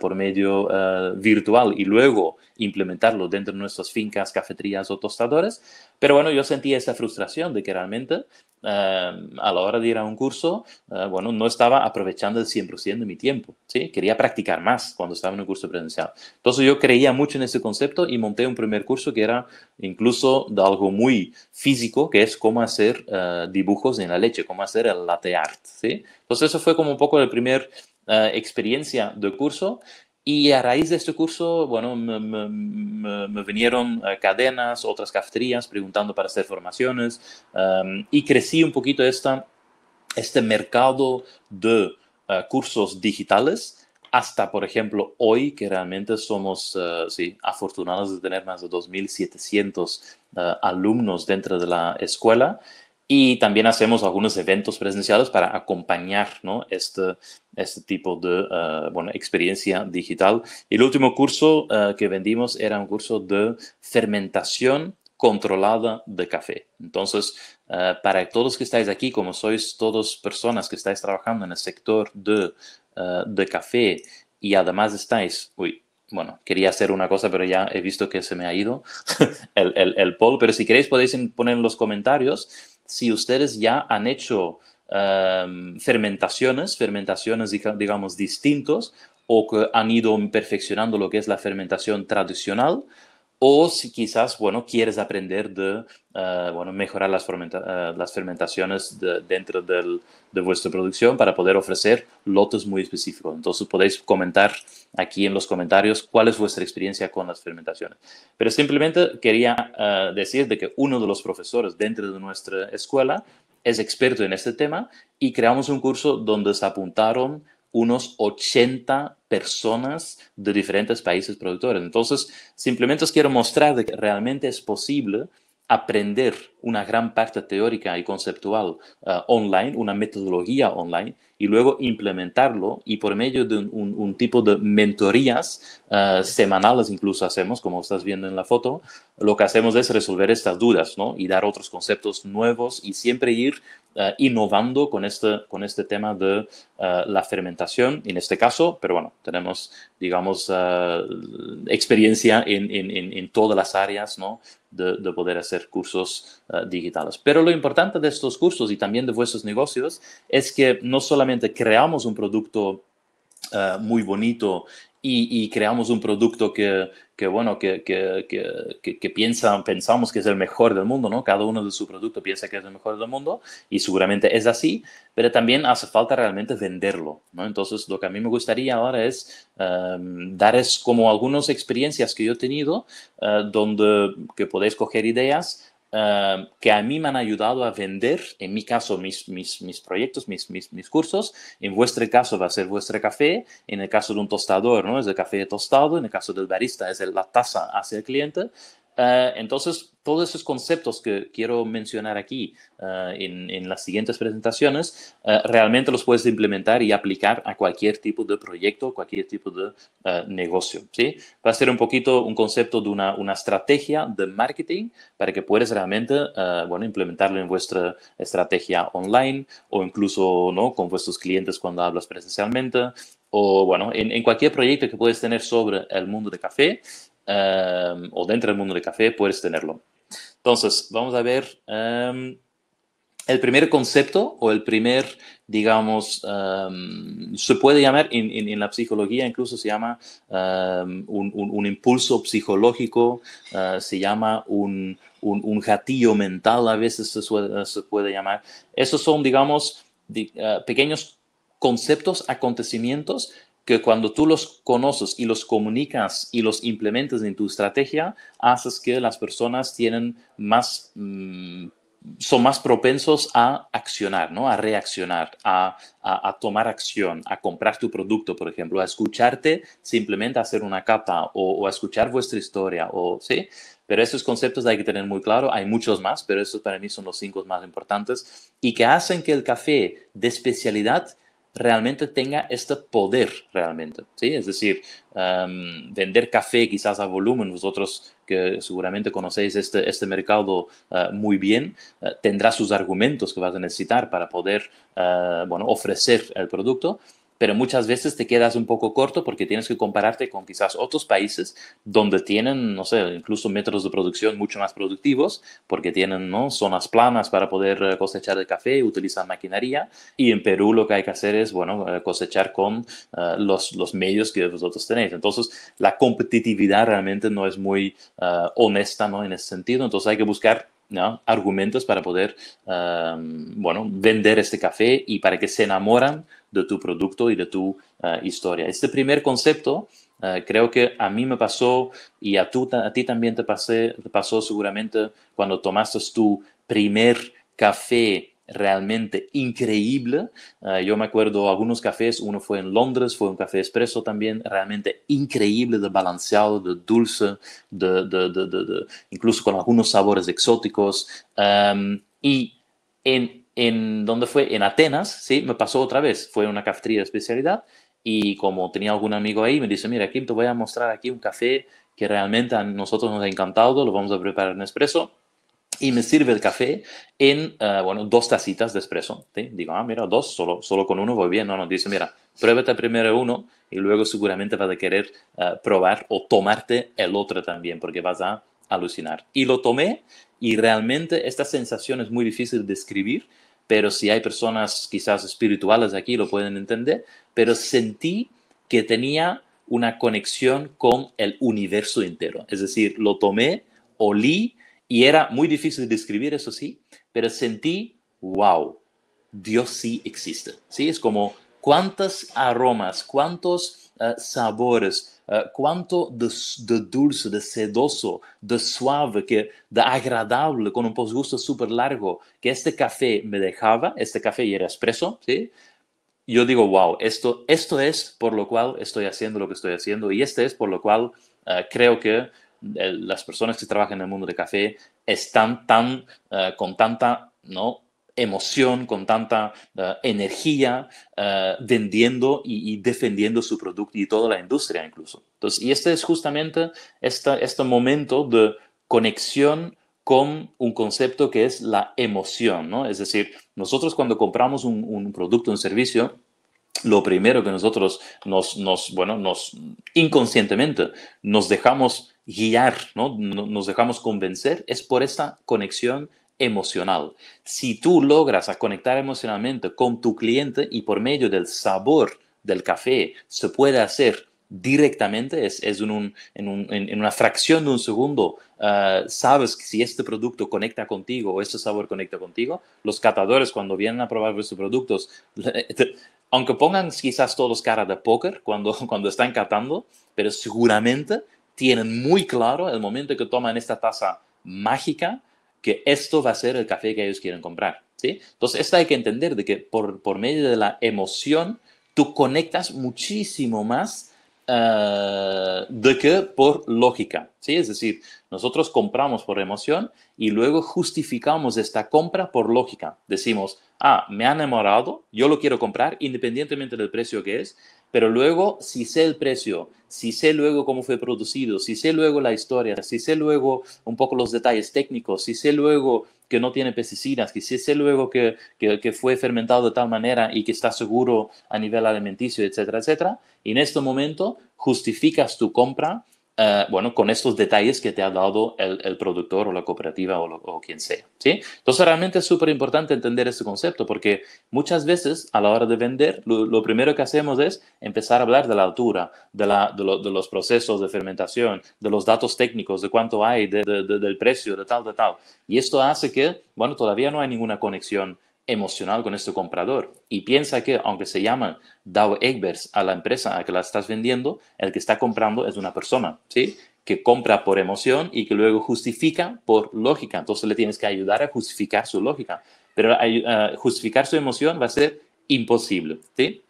por medio virtual y luego implementarlo dentro de nuestras fincas, cafeterías o tostadores. Pero bueno, yo sentía esa frustración de que realmente eh, a la hora de ir a un curso, eh, bueno, no estaba aprovechando el 100% de mi tiempo, ¿sí? Quería practicar más cuando estaba en un curso presencial. Entonces yo creía mucho en ese concepto y monté un primer curso que era incluso de algo muy físico, que es cómo hacer eh, dibujos en la leche, cómo hacer el latte art, ¿sí? Entonces eso fue como un poco la primer experiencia del curso y a raíz de este curso, bueno, me, me, me, vinieron eh, cadenas, otras cafeterías preguntando para hacer formaciones em, y crecí un poquito esta, este mercado de eh, cursos digitales hasta, por ejemplo, hoy, que realmente somos eh, sí, afortunados de tener más de 2.700 alumnos dentro de la escuela y también hacemos algunos eventos presenciales para acompañar ¿no? este, este tipo de eh, bueno, experiencia digital. El último curso eh, que vendimos era un curso de fermentación controlada de café. Entonces, eh, para todos que estáis aquí, como sois todos personas que estáis trabajando en el sector de, de café y además estáis, uy, bueno, quería hacer una cosa, pero ya he visto que se me ha ido el, el, el poll, pero si queréis podéis poner en los comentarios si ustedes ya han hecho em, fermentaciones, fermentaciones digamos distintos, o que han ido perfeccionando lo que es la fermentación tradicional, o si quizás, bueno, quieres aprender de, ah, bueno, mejorar las, ah, las fermentaciones dentro de vuestra producción para poder ofrecer lotes muy específicos. Entonces podéis comentar aquí en los comentarios cuál es vuestra experiencia con las fermentaciones. Pero simplemente quería ah, decir de que uno de los profesores dentro de nuestra escuela es experto en este tema y creamos un curso donde se apuntaron unos 80 personas de diferentes países productores. Entonces, simplemente os quiero mostrar de que realmente es posible aprender una gran parte teórica y conceptual eh, online, una metodología online, y luego implementarlo y por medio de un, tipo de mentorías eh, semanales incluso hacemos, como estás viendo en la foto, lo que hacemos es resolver estas dudas ¿no? y dar otros conceptos nuevos y siempre ir eh, innovando con este, con este tema de eh, la fermentación, en este caso, pero bueno, tenemos, digamos, eh, experiencia en, todas las áreas, De, poder hacer cursos digitales. Pero lo importante de estos cursos y también de vuestros negocios es que no solamente creamos un producto muy bonito y, creamos un producto que, bueno, que, pensamos que es el mejor del mundo, ¿no? Cada uno de su producto piensa que es el mejor del mundo y seguramente es así, pero también hace falta realmente venderlo, ¿no? Entonces, lo que a mí me gustaría ahora es em, dar darles como algunas experiencias que yo he tenido eh, donde que podéis coger ideas Um, que a mí me han ayudado a vender, en mi caso, mis, mis, proyectos, mis, mis, cursos. En vuestro caso va a ser vuestro café. En el caso de un tostador, ¿no? Es el café tostado. En el caso del barista es la taza hacia el cliente. Ah, entonces, todos esos conceptos que quiero mencionar aquí ah, en, las siguientes presentaciones, ah, realmente los puedes implementar y aplicar a cualquier tipo de proyecto, cualquier tipo de negocio. ¿sí? Va a ser un poquito un concepto de una, estrategia de marketing para que puedas realmente bueno, implementarlo en vuestra estrategia online o incluso ¿no? con vuestros clientes cuando hablas presencialmente o bueno, en, cualquier proyecto que puedes tener sobre el mundo de café, Em, o dentro del mundo del café puedes tenerlo. Entonces, vamos a ver em, el primer concepto o el primer, digamos, em, se puede llamar en, la psicología, incluso se llama un, impulso psicológico, eh, se llama un, un, gatillo mental, a veces se, puede llamar. Esos son, digamos, eh, pequeños conceptos, acontecimientos que cuando tú los conoces y los comunicas y los implementas en tu estrategia, haces que las personas tienen más, mm, son más propensos a accionar, ¿no? a reaccionar, a, tomar acción, a comprar tu producto, por ejemplo, a escucharte simplemente hacer una capa o, a escuchar vuestra historia, o, ¿sí? Pero esos conceptos hay que tener muy claro, hay muchos más, pero esos para mí son los cinco más importantes y que hacen que el café de especialidad realmente tenga este poder realmente, Es decir, em, vender café quizás a volumen, vosotros que seguramente conocéis este, este mercado eh, muy bien, eh, tendrá sus argumentos que vas a necesitar para poder, eh, bueno, ofrecer el producto, pero muchas veces te quedas un poco corto porque tienes que compararte con quizás otros países donde tienen, no sé, incluso métodos de producción mucho más productivos porque tienen ¿no? zonas planas para poder eh, cosechar el café, utilizan maquinaria y en Perú lo que hay que hacer es, bueno, eh, cosechar con eh, los, los, medios que vosotros tenéis. Entonces, la competitividad realmente no es muy honesta ¿no? en ese sentido, entonces hay que buscar ¿no? argumentos para poder, bueno, vender este café y para que se enamoran de tu producto y de tu ah, historia. Este primer concepto ah, creo que a mí me pasó y a, tú, a ti también te, pasé, te pasó seguramente cuando tomaste tu primer café realmente increíble. Ah, yo me acuerdo algunos cafés, uno fue en Londres, fue un café expreso también, realmente increíble, de balanceado, de dulce, de, de, de, de incluso con algunos sabores exóticos. y en en donde fue en Atenas, sí, me pasó otra vez, fue una cafetería de especialidad y como tenía algún amigo ahí, me dice, mira, aquí te voy a mostrar aquí un café que realmente a nosotros nos ha encantado, lo vamos a preparar en espresso. Y me sirve el café en, eh, bueno, dos tacitas de espresso. Digo, ah, mira, dos, solo, solo con uno voy bien. No, no, dice, mira, pruébate primero uno y luego seguramente vas a querer eh, probar o tomarte el otro también, porque vas a alucinar. Y lo tomé y realmente esta sensación es muy difícil de describir pero si hay personas quizás espirituales aquí lo pueden entender, pero sentí que tenía una conexión con el universo entero. Es decir, lo tomé, olí y era muy difícil de describir, eso sí, pero sentí, wow, Dios sí existe. ¿sí? Es como cuántas aromas, cuántos ah, sabores, cuánto eh, de, dulce, de sedoso, de suave, que, de agradable, con un posgusto súper largo, que este café me dejaba, este café y era espresso, ¿sí? Yo digo, wow, esto, esto es por lo cual estoy haciendo lo que estoy haciendo y este es por lo cual eh, creo que eh, las personas que trabajan en el mundo de café están tan, con tanta ¿no? emoción, con tanta eh, energía eh, vendiendo y, defendiendo su producto y toda la industria incluso. Entonces, y este es justamente esta, este momento de conexión con un concepto que es la emoción, ¿no? Es decir, nosotros cuando compramos un, un producto, un servicio, lo primero que nosotros nos, nos, bueno, nos inconscientemente nos dejamos guiar, ¿no? Nos dejamos convencer es por esta conexión emocional. Si tú logras conectar emocionalmente con tu cliente y por medio del sabor del café se puede hacer directamente, es, en, una fracción de un segundo, eh, sabes si este producto conecta contigo o este sabor conecta contigo, los catadores cuando vienen a probar vuestros productos, aunque pongan quizás todos cara de póker cuando, cuando están catando, pero seguramente tienen muy claro el momento que toman esta taza mágica, que esto va a ser el café que ellos quieren comprar. ¿sí? Entonces, esto hay que entender de que por, por medio de la emoción, tú conectas muchísimo más eh, de que por lógica. ¿sí? Es decir, nosotros compramos por emoción y luego justificamos esta compra por lógica. Decimos, ah, me han enamorado, yo lo quiero comprar independientemente del precio que es, pero luego, si sé el precio, si sé luego cómo fue producido, si sé luego la historia, si sé luego un poco los detalles técnicos, si sé luego que no tiene pesticidas, que si sé luego que, que, fue fermentado de tal manera y que está seguro a nivel alimenticio, etcétera, etcétera, y en este momento justificas tu compra eh, bueno, con estos detalles que te ha dado el, productor o la cooperativa o, quien sea, ¿sí? Entonces realmente es súper importante entender este concepto porque muchas veces a la hora de vender lo, primero que hacemos es empezar a hablar de la altura, de, los procesos de fermentación, de los datos técnicos, de cuánto hay, del precio, de tal, de tal. Y esto hace que, bueno, todavía no hay ninguna conexión emocional con este comprador y piensa que aunque se llama Dow Egbers a la empresa a que la estás vendiendo, el que está comprando es una persona, ¿sí? Que compra por emoción y que luego justifica por lógica. Entonces le tienes que ayudar a justificar su lógica. Pero justificar su emoción va a ser imposible, ¿sí?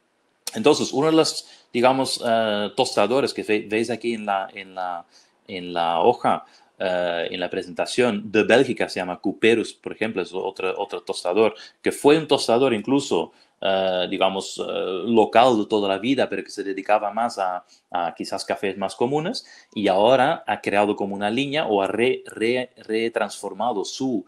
Entonces, uno de los, digamos, eh, tostadores que veis aquí en la, en la, en la hoja, eh, en la presentación de Bélgica, se llama Cuperus, por ejemplo, es otro, otro tostador, que fue un tostador incluso, eh, digamos, eh, local de toda la vida, pero que se dedicaba más a, quizás cafés más comunes, y ahora ha creado como una línea o ha retransformado re, su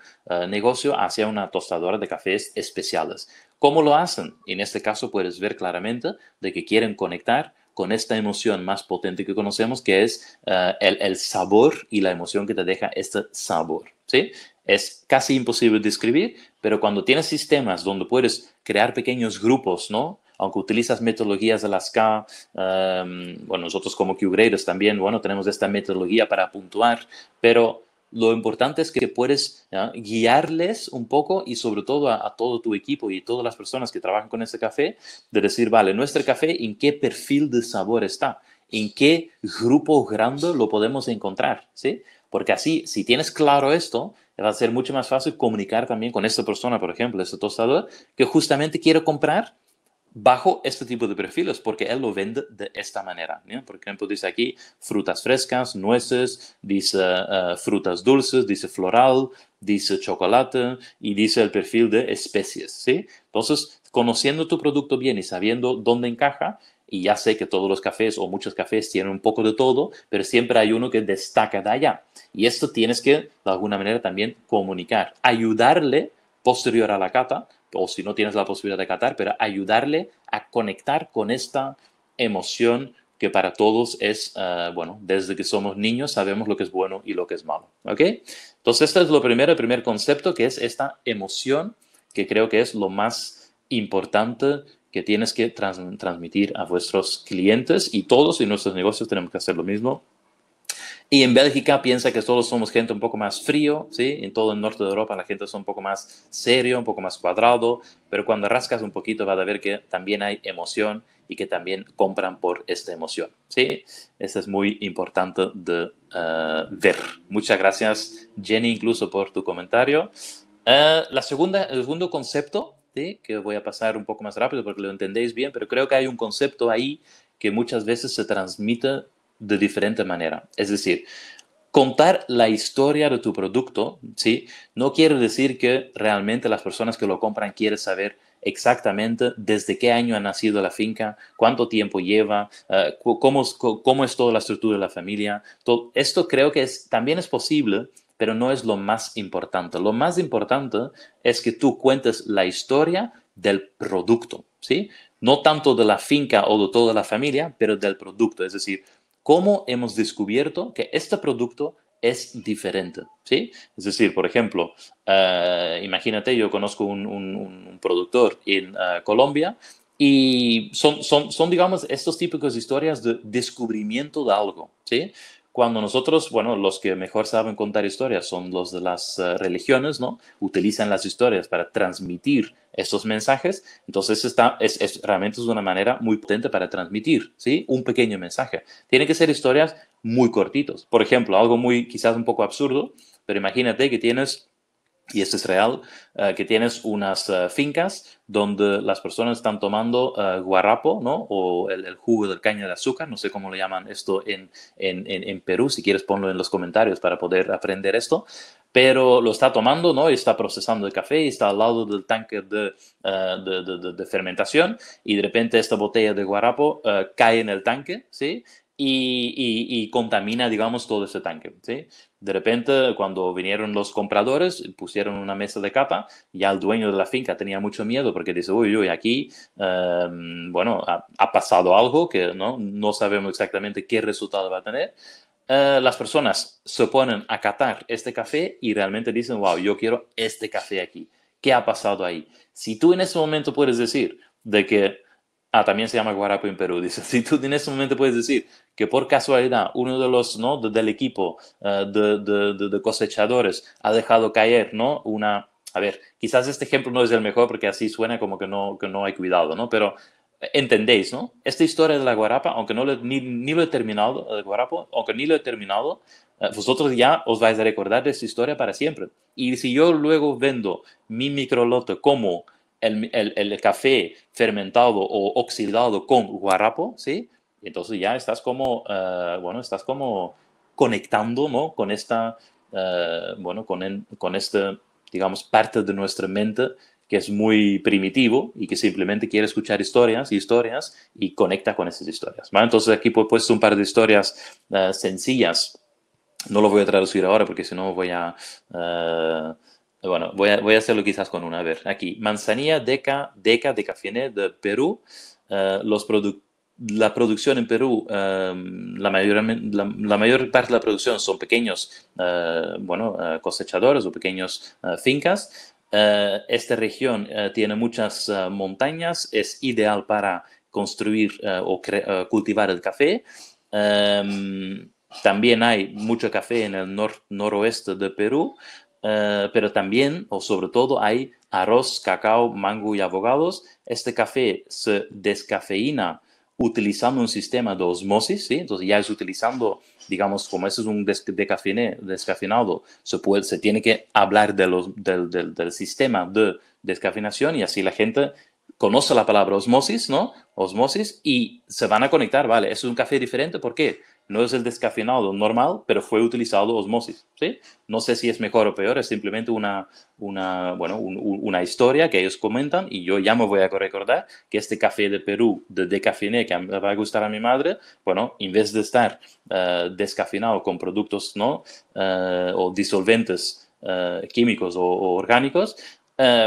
negocio hacia una tostadora de cafés especiales. ¿Cómo lo hacen? En este caso puedes ver claramente de que quieren conectar con esta emoción más potente que conocemos, que es eh, el, sabor y la emoción que te deja este sabor. ¿sí? Es casi imposible describir, pero cuando tienes sistemas donde puedes crear pequeños grupos, ¿no? aunque utilizas metodologías de las K, em, bueno, nosotros como q también, bueno, tenemos esta metodología para puntuar, pero lo importante es que puedes guiarles un poco y sobre todo a, todo tu equipo y todas las personas que trabajan con este café, de decir, vale, nuestro café, ¿en qué perfil de sabor está? ¿En qué grupo grande lo podemos encontrar? ¿Sí? Porque así, si tienes claro esto, va a ser mucho más fácil comunicar también con esta persona, por ejemplo, este tostador, que justamente quiero comprar bajo este tipo de perfiles, porque él lo vende de esta manera. Por ejemplo, dice aquí frutas frescas, nueces, dice eh, frutas dulces, dice floral, dice chocolate y dice el perfil de especies. ¿sí? Entonces, conociendo tu producto bien y sabiendo dónde encaja, y ya sé que todos los cafés o muchos cafés tienen un poco de todo, pero siempre hay uno que destaca de allá. Y esto tienes que, de alguna manera, también comunicar, ayudarle posterior a la cata, o si no tienes la posibilidad de catar, pero ayudarle a conectar con esta emoción que para todos es, eh, bueno, desde que somos niños sabemos lo que es bueno y lo que es malo. ¿Ok? Entonces, este es lo primero, el primer concepto, que es esta emoción, que creo que es lo más importante que tienes que transmitir a vuestros clientes y todos en nuestros negocios tenemos que hacer lo mismo y en Bélgica piensa que todos somos gente un poco más frío, ¿sí? En todo el norte de Europa la gente es un poco más serio, un poco más cuadrado, pero cuando rascas un poquito va a ver que también hay emoción y que también compran por esta emoción, ¿sí? Esto es muy importante de eh, ver. Muchas gracias, Jenny, incluso por tu comentario. Eh, la segunda, el segundo concepto, ¿sí? que voy a pasar un poco más rápido porque lo entendéis bien, pero creo que hay un concepto ahí que muchas veces se transmite de diferente manera. Es decir, contar la historia de tu producto, ¿sí? No quiere decir que realmente las personas que lo compran quieren saber exactamente desde qué año ha nacido la finca, cuánto tiempo lleva, eh, cómo, cómo, es toda la estructura de la familia. esto creo que es, también es posible, pero no es lo más importante. Lo más importante es que tú cuentes la historia del producto, ¿sí? No tanto de la finca o de toda la familia, pero del producto, es decir, cómo hemos descubierto que este producto es diferente, ¿sí? Es decir, por ejemplo, eh, imagínate, yo conozco un, productor en eh, Colombia y son, son, son, digamos, estos típicos historias de descubrimiento de algo, ¿sí? cuando nosotros, bueno, los que mejor saben contar historias son los de las eh, religiones, ¿no? Utilizan las historias para transmitir estos mensajes, entonces está, es, realmente es una manera muy potente para transmitir, ¿sí? Un pequeño mensaje. Tienen que ser historias muy cortitos. Por ejemplo, algo muy quizás un poco absurdo, pero imagínate que tienes y esto es real, eh, que tienes unas eh, fincas donde las personas están tomando eh, guarapo, ¿no? O el, jugo del caña de azúcar, no sé cómo le llaman esto en, en, Perú, si quieres ponlo en los comentarios para poder aprender esto, pero lo está tomando, ¿no? Y está procesando el café y está al lado del tanque de, de, fermentación y de repente esta botella de guarapo cae en el tanque, ¿sí? y, contamina, digamos, todo ese tanque. ¿sí? De repente, cuando vinieron los compradores, pusieron una mesa de capa, ya el dueño de la finca tenía mucho miedo porque dice, uy, uy, aquí, em, bueno, ha, pasado algo que ¿no? no sabemos exactamente qué resultado va a tener. Eh, las personas se ponen a catar este café y realmente dicen, wow, yo quiero este café aquí. ¿Qué ha pasado ahí? Si tú en ese momento puedes decir de que Ah, también se llama Guarapo en Perú. Dice, si tú en ese momento puedes decir que por casualidad uno de los, ¿no? del equipo eh, de, cosechadores ha dejado caer, ¿no? Una, a ver, quizás este ejemplo no es el mejor porque así suena como que no, que no hay cuidado, ¿no? Pero entendéis, ¿no? Esta historia de la guarapa, aunque no le ni, lo he terminado, eh, guarapo, aunque ni lo he terminado, eh, vosotros ya os vais a recordar de esta historia para siempre. Y si yo luego vendo mi microlote como el, el, el, café fermentado o oxidado con guarapo, ¿sí? Entonces ya estás como, eh, bueno, estás como conectando, ¿no? Con esta, eh, bueno, con, con esta, digamos, parte de nuestra mente que es muy primitivo y que simplemente quiere escuchar historias y historias y conecta con esas historias. Entonces aquí he puesto un par de historias eh, sencillas. No lo voy a traducir ahora porque si no voy a bueno, voy a, hacerlo quizás con una, a ver, aquí, manzanilla, deca, deca, café de Perú, eh, los la producción en Perú, em, la, mayor, la, parte de la producción son pequeños, eh, bueno, eh, cosechadores o pequeños fincas. esta región tiene muchas montañas, es ideal para construir o cultivar el café. Em, también hay mucho café en el noroeste de Perú. Eh, pero también o sobre todo hay arroz, cacao, mango y abogados. Este café se descafeína utilizando un sistema de osmosis, entonces ya es utilizando, digamos, como ese es un descafeinado, se, puede, se tiene que hablar de del, del sistema de descafeinación y así la gente conoce la palabra osmosis, ¿no? Osmosis y se van a conectar, vale, es un café diferente, ¿por qué? No es el descafeinado normal, pero fue utilizado osmosis. No sé si es mejor o peor, es simplemente una, una, historia que ellos comentan y yo ya me voy a recordar que este café de Perú, de decafeiné, que me va a gustar a mi madre, bueno, en vez de estar eh, descafeinado con productos ¿no? Eh, o disolventes eh, químicos o, o orgánicos,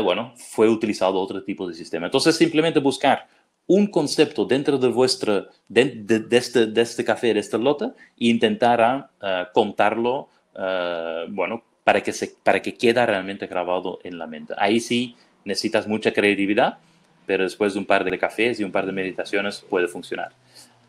bueno, fue utilizado otro tipo de sistema. Entonces, simplemente buscar un concepto dentro de vuestra, este, de, este, café, de esta lota, e intentar ah, contarlo, ah, bueno, para que, se, para que quede realmente grabado en la mente. Ahí sí necesitas mucha creatividad, pero después de un par de cafés y un par de meditaciones puede funcionar.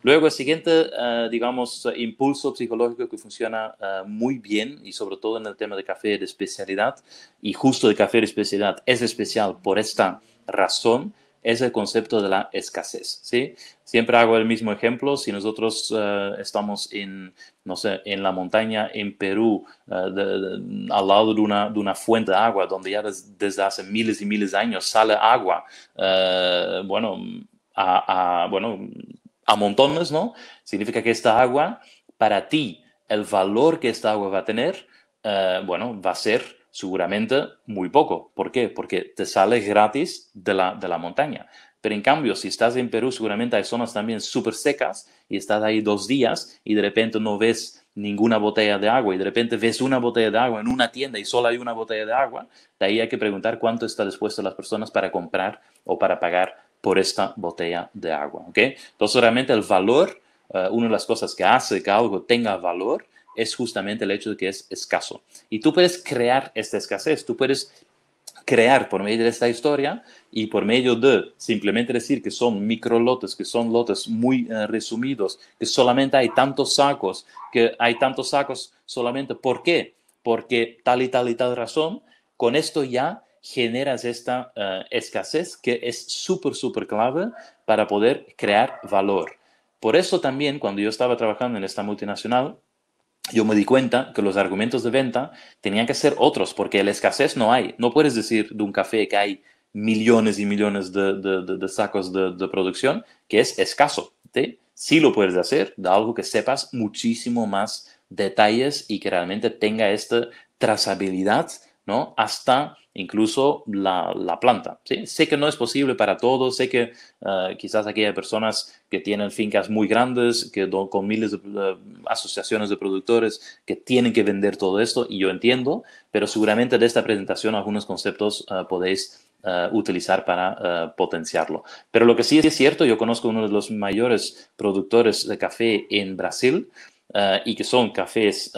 Luego, el siguiente, ah, digamos, impulso psicológico que funciona muy bien y sobre todo en el tema de café de especialidad, y justo de café de especialidad es especial por esta razón, es el concepto de la escasez. ¿sí? Siempre hago el mismo ejemplo. Si nosotros eh, estamos en, no sé, en la montaña en Perú, eh, al lado de una, de una, fuente de agua, donde ya desde hace miles y miles de años sale agua, eh, bueno, a, bueno, a montones, ¿no? Significa que esta agua, para ti, el valor que esta agua va a tener, bueno, va a ser Seguramente muy poco. ¿Por qué? Porque te sales gratis de la, de la montaña. Pero en cambio, si estás en Perú, seguramente hay zonas también súper secas y estás ahí dos días y de repente no ves ninguna botella de agua y de repente ves una botella de agua en una tienda y solo hay una botella de agua, de ahí hay que preguntar cuánto está dispuestas las personas para comprar o para pagar por esta botella de agua. Entonces, realmente el valor, eh, una de las cosas que hace que algo tenga valor, es justamente el hecho de que es escaso. Y tú puedes crear esta escasez, tú puedes crear por medio de esta historia y por medio de simplemente decir que son micro lotes, que son lotes muy eh, resumidos, que solamente hay tantos sacos, que hay tantos sacos solamente. ¿Por qué? Porque tal y tal y tal razón, con esto ya generas esta eh, escasez que es súper, súper clave para poder crear valor. Por eso también cuando yo estaba trabajando en esta multinacional, yo me di cuenta que los argumentos de venta tenían que ser otros, porque la escasez no hay. No puedes decir de un café que hay millones y millones de, sacos de, producción, que es escaso. ¿sí? sí lo puedes hacer de algo que sepas muchísimo más detalles y que realmente tenga esta trazabilidad ¿no? hasta incluso la, planta. Sé que no es posible para todos, sé que eh, quizás quizás hay personas que tienen fincas muy grandes, que con miles de asociaciones de productores que tienen que vender todo esto, y yo entiendo, pero seguramente de esta presentación algunos conceptos eh, podéis eh, utilizar para potenciarlo. Pero lo que sí es cierto, yo conozco uno de los mayores productores de café en Brasil y que son cafés,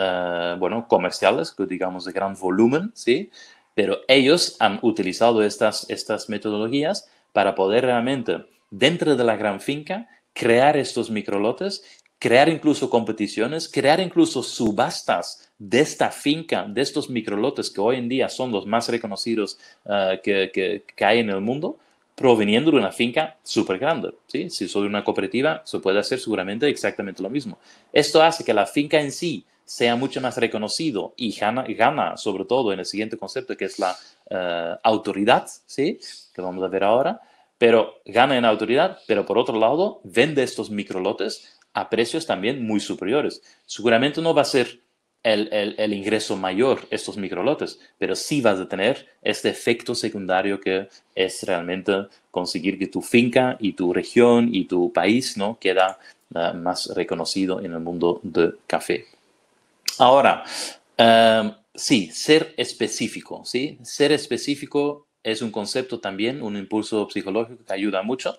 bueno, comerciales, digamos, de gran volumen, ¿sí? Pero ellos han utilizado estas, estas metodologías para poder realmente, dentro de la gran finca, crear estos microlotes, crear incluso competiciones, crear incluso subastas de esta finca, de estos microlotes que hoy en día son los más reconocidos eh, que, que, hay en el mundo, proveniendo de una finca súper grande. ¿sí? Si soy una cooperativa, se puede hacer seguramente exactamente lo mismo. Esto hace que la finca en sí sea mucho más reconocido y gana, sobre todo en el siguiente concepto que es la eh, autoridad, ¿sí? que vamos a ver ahora, pero gana en autoridad, pero por otro lado vende estos microlotes a precios también muy superiores. Seguramente no va a ser el, ingreso mayor estos microlotes, pero sí vas a tener este efecto secundario que es realmente conseguir que tu finca y tu región y tu país no queda eh, más reconocido en el mundo de café. Ahora, em, sí, ser específico, ¿sí? Ser específico es un concepto también, un impulso psicológico que ayuda mucho.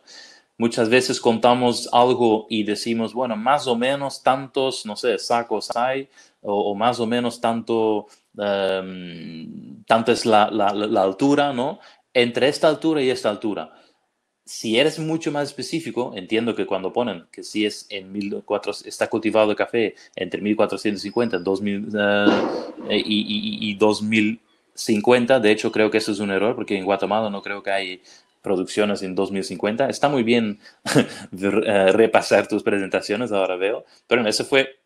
Muchas veces contamos algo y decimos, bueno, más o menos tantos, no sé, sacos hay, o, más o menos tanto, em, tanto es la, altura, ¿no? Entre esta altura y esta altura si eres mucho más específico, entiendo que cuando ponen que si es en 1400, está cultivado el café entre 1450 2000, eh, y, y, 2050, de hecho creo que eso es un error porque en Guatemala no creo que hay producciones en 2050. Está muy bien eh, repasar tus presentaciones, ahora veo, pero eso fue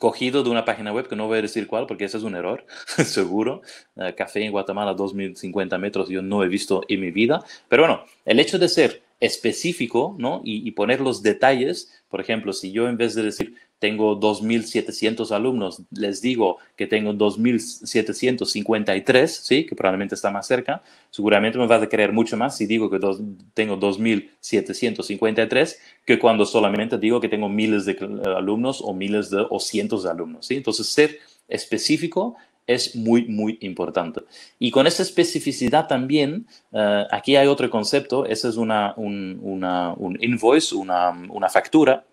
cogido de una página web que no voy a decir cuál porque ese es un error, seguro. Eh, café en Guatemala, 2050 metros, yo no he visto en mi vida. Pero bueno, el hecho de ser específico, ¿no? Y, poner los detalles, por ejemplo, si yo en vez de decir tengo 2.700 alumnos, les digo que tengo 2.753, ¿sí? que probablemente está más cerca, seguramente me vas a creer mucho más si digo que tengo 2.753 que cuando solamente digo que tengo miles de alumnos o miles de, o cientos de alumnos. ¿sí? Entonces, ser específico es muy, muy importante. Y con esa especificidad también, eh, aquí hay otro concepto, ese es una, un, una, un invoice, una, una, factura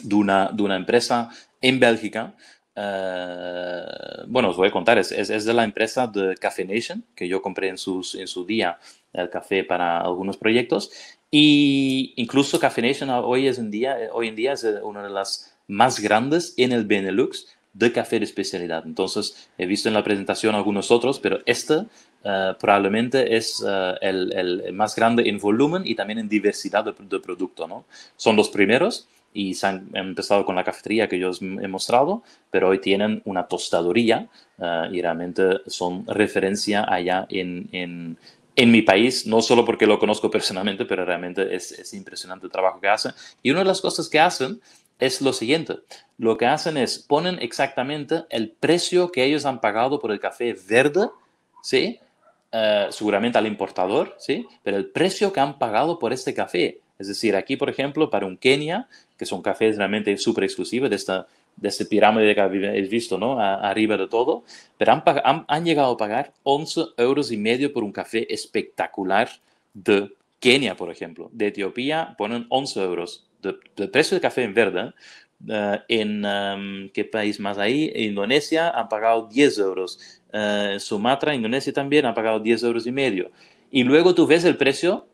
de una, de una empresa en Bélgica. Eh, bueno, os voy a contar, es, de la empresa de Café Nation, que yo compré en, sus, en su día el café para algunos proyectos. Y incluso Café Nation hoy, es día, eh, hoy en día es una de las más grandes en el Benelux de café de especialidad. Entonces, he visto en la presentación algunos otros, pero este eh, probablemente es eh, el, más grande en volumen y también en diversidad de, producto. ¿no? Son los primeros y han empezado con la cafetería que yo os he mostrado, pero hoy tienen una tostadoría eh, y realmente son referencia allá en, mi país, no solo porque lo conozco personalmente, pero realmente es, es impresionante el trabajo que hacen. Y una de las cosas que hacen es lo siguiente. Lo que hacen es ponen exactamente el precio que ellos han pagado por el café verde, ¿sí? Eh, seguramente al importador, ¿sí? Pero el precio que han pagado por este café. Es decir, aquí, por ejemplo, para un Kenia, que son cafés realmente súper exclusivos de esta, de este pirámide que habéis visto, ¿no? arriba de todo, pero han, llegado a pagar 11 euros y medio por un café espectacular de Kenia, por ejemplo. De Etiopía ponen 11 euros de, precio de café en verde, eh, en em, qué país más ahí, Indonesia han pagado 10 euros, eh, Sumatra, Indonesia también han pagado 10 euros y medio. Y luego tú ves el precio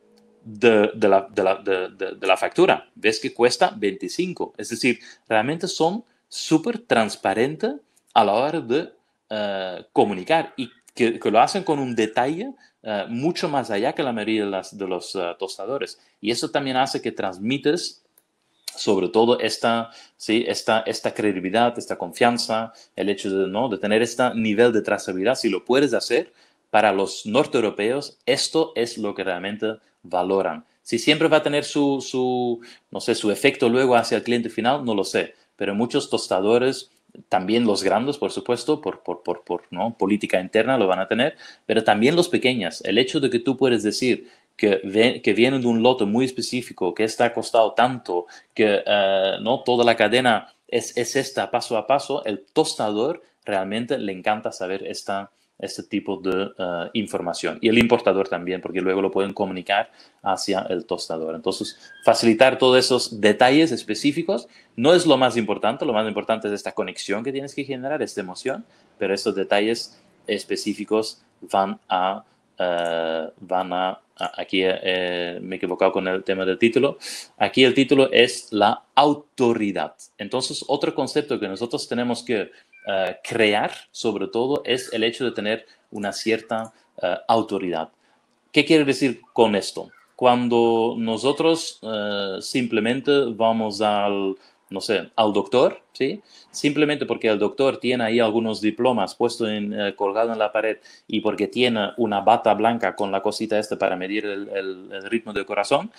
de, la, factura, ves que cuesta 25. Es decir, realmente son súper transparentes a la hora de eh, comunicar y que, lo hacen con un detalle mucho más allá que la mayoría de, los tostadores. Y eso también hace que transmites sobre todo esta, ¿sí? esta, esta credibilidad, esta confianza, el hecho de, ¿no? de tener este nivel de trazabilidad, si lo puedes hacer, para los norte esto es lo que realmente valoran. Si siempre va a tener su, no sé, su efecto luego hacia el cliente final, no lo sé, pero muchos tostadores también los grandes, por supuesto, por, por, por, por ¿no? política interna lo van a tener, pero también los pequeños. El hecho de que tú puedes decir, que, vienen que vienen de un lote muy específico, que está costado tanto, que eh, no toda la cadena es, es, esta paso a paso, el tostador realmente le encanta saber esta, este tipo de eh, información. Y el importador también, porque luego lo pueden comunicar hacia el tostador. Entonces, facilitar todos esos detalles específicos no es lo más importante, lo más importante es esta conexión que tienes que generar, esta emoción, pero estos detalles específicos van a eh, van a... Aquí eh, me he equivocado con el tema del título. Aquí el título es la autoridad. Entonces, otro concepto que nosotros tenemos que eh, crear, sobre todo, es el hecho de tener una cierta autoridad. ¿Qué quiere decir con esto? Cuando nosotros simplemente vamos al no sé, al doctor, ¿sí? Simplemente porque el doctor tiene ahí algunos diplomas puesto en, eh, colgado en la pared y porque tiene una bata blanca con la cosita esta para medir el, ritmo del corazón,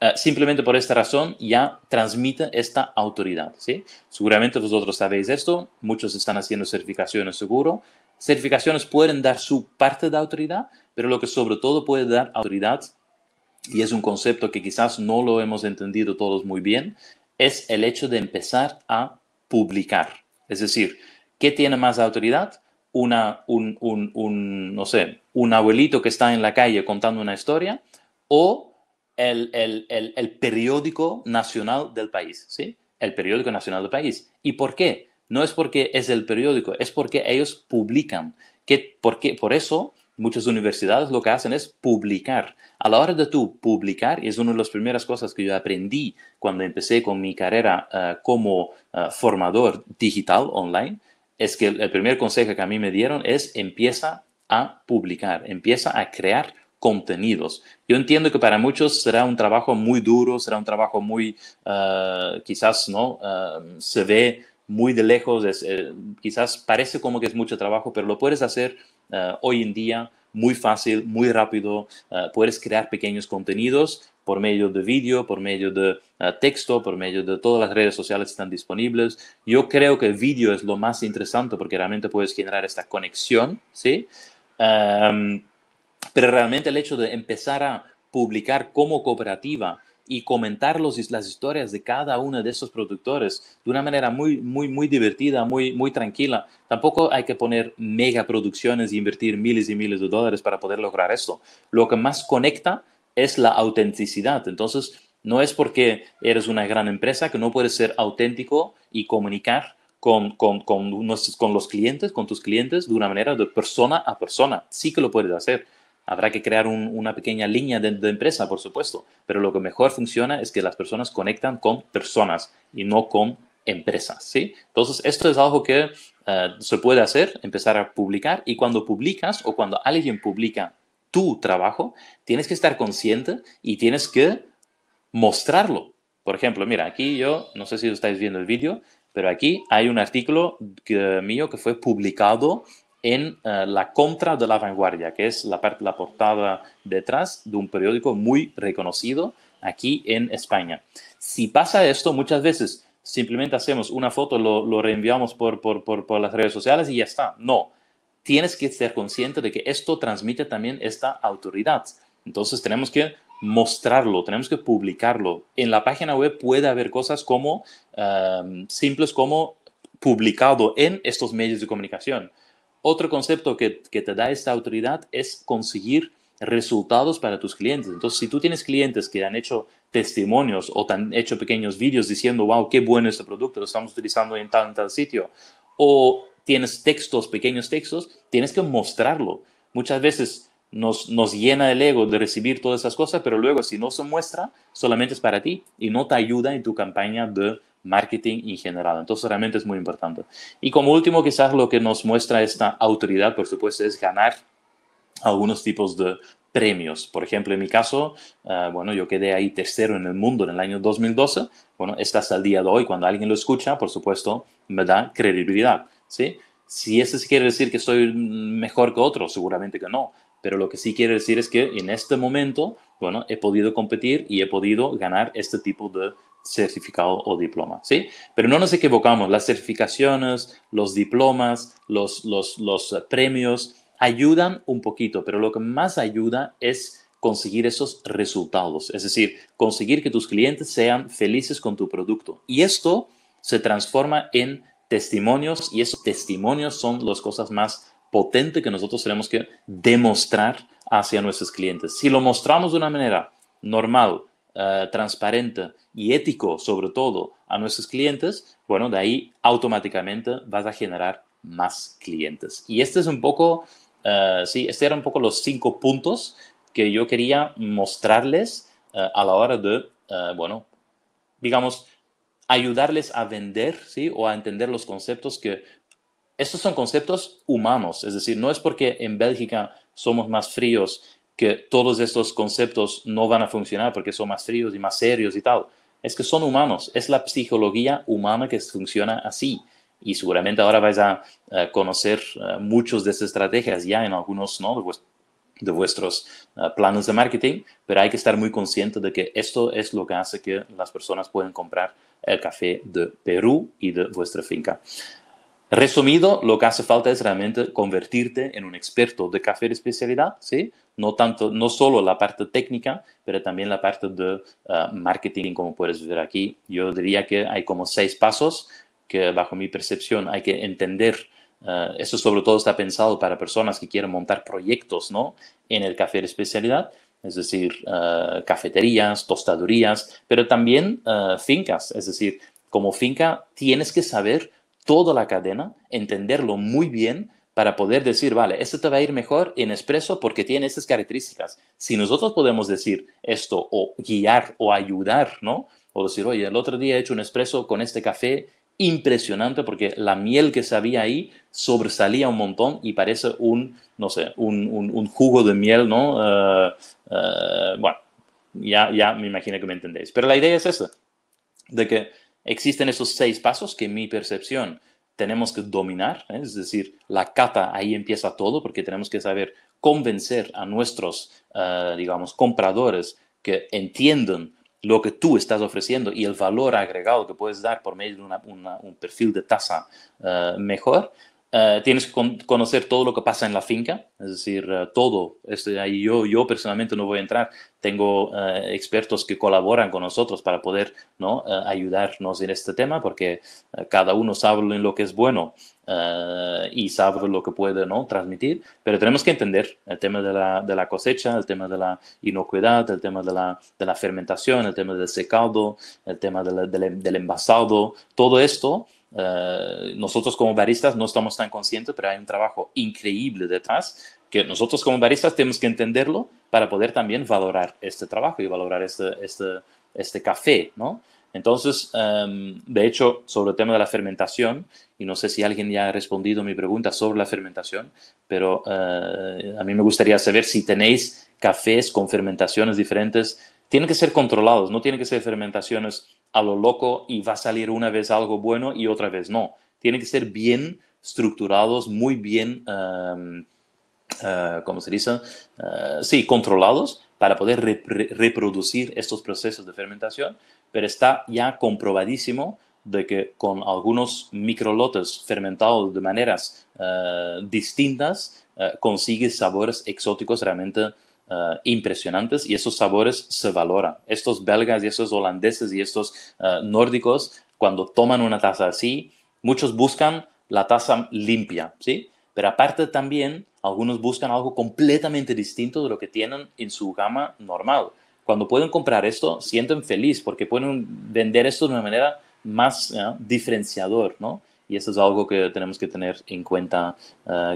eh, simplemente por esta razón ya transmite esta autoridad. ¿sí? Seguramente vosotros sabéis esto, muchos están haciendo certificaciones seguro. Certificaciones pueden dar su parte de autoridad, pero lo que sobre todo puede dar autoridad, y es un concepto que quizás no lo hemos entendido todos muy bien, es el hecho de empezar a publicar. Es decir, ¿qué tiene más autoridad? Una, un, no sé, un abuelito que está en la calle contando una historia o el, periódico nacional del país, ¿sí? El periódico nacional del país. ¿Y por qué? No es porque es el periódico, es porque ellos publican. ¿Por qué? por eso muchas universidades lo que hacen es publicar. A la hora de tú publicar, y es una de las primeras cosas que yo aprendí cuando empecé con mi carrera eh, como eh, formador digital online, es que el primer consejo que a mí me dieron es empieza a publicar, empieza a crear contenidos. Yo entiendo que para muchos será un trabajo muy duro, será un trabajo muy, eh, quizás, ¿no? se ve muy de lejos, quizás parece como que es mucho trabajo, pero lo puedes hacer eh, hoy en día muy fácil, muy rápido. Eh, puedes crear pequeños contenidos por medio de vídeo, por medio de eh, texto, por medio de todas las redes sociales que están disponibles. Yo creo que el vídeo es lo más interesante porque realmente puedes generar esta conexión, ¿sí? Em, pero realmente el hecho de empezar a publicar como cooperativa y comentar las historias de cada uno de esos productores de una manera muy, muy, muy divertida, muy, muy tranquila. Tampoco hay que poner mega producciones e invertir miles y miles de dólares para poder lograr esto. Lo que más conecta es la autenticidad. Entonces, no es porque eres una gran empresa que no puedes ser auténtico y comunicar con, con los clientes, con tus clientes, de una manera de persona a persona. Sí que lo puedes hacer Habrá que crear una pequeña línea de, empresa, por supuesto, pero lo que mejor funciona es que las personas conectan con personas y no con empresas, ¿sí? Entonces, esto es algo que eh, se puede hacer, empezar a publicar y cuando publicas o cuando alguien publica tu trabajo, tienes que estar consciente y tienes que mostrarlo. Por ejemplo, mira, aquí yo, no sé si estáis viendo el vídeo, pero aquí hay un artículo mío que fue publicado en eh, la contra de la vanguardia, que es la, la portada detrás de un periódico muy reconocido aquí en España. Si pasa esto, muchas veces simplemente hacemos una foto, lo, lo reenviamos por, por, por, por, las redes sociales y ya está. No, tienes que ser consciente de que esto transmite también esta autoridad. Entonces tenemos que mostrarlo, tenemos que publicarlo. En la página web puede haber cosas como eh, simples como publicado en estos medios de comunicación otro concepto que, te da esta autoridad es conseguir resultados para tus clientes. Entonces, si tú tienes clientes que han hecho testimonios o han hecho pequeños vídeos diciendo, wow, qué bueno este producto, lo estamos utilizando en tal, en tal sitio, o tienes textos, pequeños textos, tienes que mostrarlo. Muchas veces nos, nos llena el ego de recibir todas esas cosas, pero luego si no se muestra, solamente es para ti y no te ayuda en tu campaña de marketing en general. Entonces realmente es muy importante. Y como último, quizás lo que nos muestra esta autoridad, por supuesto, es ganar algunos tipos de premios. Por ejemplo, en mi caso, eh, bueno, yo quedé ahí tercero en el mundo en el año 2012. Bueno, estás hasta el día de hoy. Cuando alguien lo escucha, por supuesto, me da credibilidad, ¿sí? Si eso quiere decir que soy mejor que otro, seguramente que no. Pero lo que sí quiere decir es que en este momento, bueno, he podido competir y he podido ganar este tipo de certificado o diploma, ¿sí? Pero no nos equivocamos, las certificaciones, los diplomas, los, los, los premios ayudan un poquito, pero lo que más ayuda es conseguir esos resultados, es decir, conseguir que tus clientes sean felices con tu producto. Y esto se transforma en testimonios y esos testimonios son las cosas más potentes que nosotros tenemos que demostrar hacia nuestros clientes. Si lo mostramos de una manera normal, eh, transparente y ético, sobre todo, a nuestros clientes, bueno, de ahí automáticamente vas a generar más clientes. Y este es un poco, si eh, sí, este eran un poco los cinco puntos que yo quería mostrarles eh, a la hora de, bueno, digamos, ayudarles a vender, ¿sí? O a entender los conceptos que estos son conceptos humanos, es decir, no es porque en Bélgica somos más fríos que todos estos conceptos no van a funcionar porque son más fríos y más serios y tal. Es que son humanos, es la psicología humana que funciona así. Y seguramente ahora vais a conocer eh, muchos de esas estrategias ya en algunos de, vuestros planos eh, planes de marketing, pero hay que estar muy consciente de que esto es lo que hace que las personas puedan comprar el café de Perú y de vuestra finca. Resumido, lo que hace falta es realmente convertirte en un experto de café de especialidad, ¿sí? No, tanto, no solo la parte técnica, pero también la parte de eh, marketing, como puedes ver aquí. Yo diría que hay como seis pasos que bajo mi percepción hay que entender. Esto eh, eso sobre todo está pensado para personas que quieren montar proyectos ¿no? en el café de especialidad, es decir, eh, cafeterías, tostadurías, pero también fincas, es decir, como finca tienes que saber toda la cadena, entenderlo muy bien para poder decir, vale, esto te va a ir mejor en Espresso porque tiene esas características. Si nosotros podemos decir esto o guiar o ayudar, ¿no? O decir, oye, el otro día he hecho un Espresso con este café impresionante porque la miel que sabía ahí sobresalía un montón y parece un, no sé, un, jugo de miel, ¿no? Eh, eh, bueno, ya, ya me imagino que me entendéis. Pero la idea es esa, de que Existen esos seis pasos que en mi percepción tenemos que dominar, ¿eh? es decir, la cata ahí empieza todo porque tenemos que saber convencer a nuestros, eh, digamos, compradores que entiendan lo que tú estás ofreciendo y el valor agregado que puedes dar por medio de un perfil de tasa eh, mejor. Eh, tienes que conocer todo lo que pasa en la finca, es decir, eh, todo. Este, ahí yo, yo personalmente no voy a entrar. Tengo eh, expertos que colaboran con nosotros para poder ayudarnos en este tema, porque cada uno sabe en lo que es bueno y sabe lo que puede transmitir. Pero tenemos que entender el tema de la, cosecha, el tema de la inocuidad, el tema de la, fermentación, el tema del secado, el tema del envasado, todo esto eh, nosotros como baristas no estamos tan conscientes, pero hay un trabajo increíble detrás que nosotros como baristas tenemos que entenderlo para poder también valorar este trabajo y valorar este, este, este café, ¿no? Entonces, em, de hecho, sobre el tema de la fermentación, y no sé si alguien ya ha respondido mi pregunta sobre la fermentación, pero eh, a mí me gustaría saber si tenéis cafés con fermentaciones diferentes tienen que ser controlados, no tienen que ser fermentaciones a lo loco y va a salir una vez algo bueno y otra vez no. Tienen que ser bien estructurados, muy bien, como em, eh, ¿cómo se dice? Eh, sí, controlados para poder reproducir estos procesos de fermentación, pero está ya comprobadísimo de que con algunos microlotes fermentados de maneras eh, distintas, consigues sabores exóticos realmente eh, impresionantes y esos sabores se valoran. Estos belgas y estos holandeses y estos eh, nórdicos, cuando toman una taza así, muchos buscan la taza limpia, ¿sí? Pero aparte también, algunos buscan algo completamente distinto de lo que tienen en su gama normal. Cuando pueden comprar esto, sienten feliz porque pueden vender esto de una manera más eh, diferenciador, ¿no? Y eso es algo que tenemos que tener en cuenta,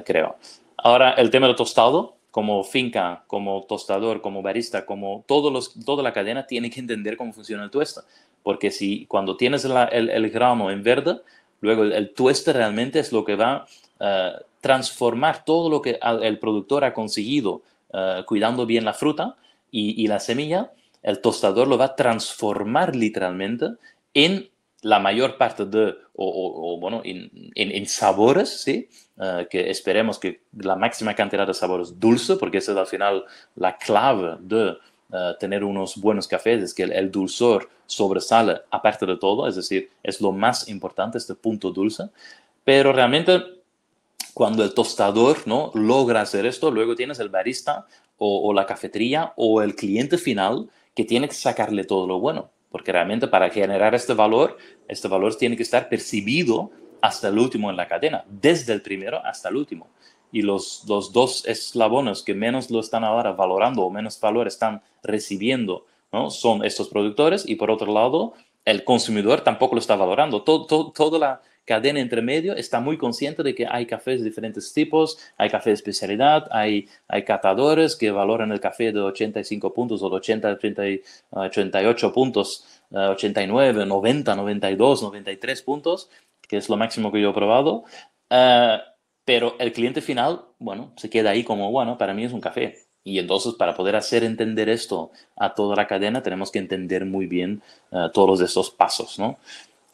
creo. Ahora, el tema del tostado como finca, como tostador, como barista, como todos los, toda la cadena tiene que entender cómo funciona el tuesta. Porque si cuando tienes el, el, grano en verde, luego el, tueste tuesta realmente es lo que va a eh, transformar todo lo que el productor ha conseguido eh, cuidando bien la fruta y, y, la semilla, el tostador lo va a transformar literalmente en la mayor parte de, o, bueno, en, sabores, ¿sí? Eh, que esperemos que la máxima cantidad de sabores dulce, porque esa es al final la clave de eh, tener unos buenos cafés es que el, dulzor sobresale aparte de todo, es decir, es lo más importante, este punto dulce, pero realmente cuando el tostador ¿no? logra hacer esto, luego tienes el barista o la cafetería o el cliente final que tiene que sacarle todo lo bueno porque realmente para generar este valor, este valor tiene que estar percibido hasta el último en la cadena, desde el primero hasta el último. Y los, los dos eslabones que menos lo están ahora valorando o menos valor están recibiendo ¿no? son estos productores y por otro lado, el consumidor tampoco lo está valorando. Todo, todo, toda la, cadena entre medio está muy consciente de que hay cafés de diferentes tipos, hay café de especialidad, hay, hay catadores que valoran el café de 85 puntos o de 80, 88 puntos, 89, 90, 92, 93 puntos, que es lo máximo que yo he probado. Eh, pero el cliente final, bueno, se queda ahí como, bueno, para mí es un café. Y entonces, para poder hacer entender esto a toda la cadena, tenemos que entender muy bien eh, todos estos pasos, ¿no?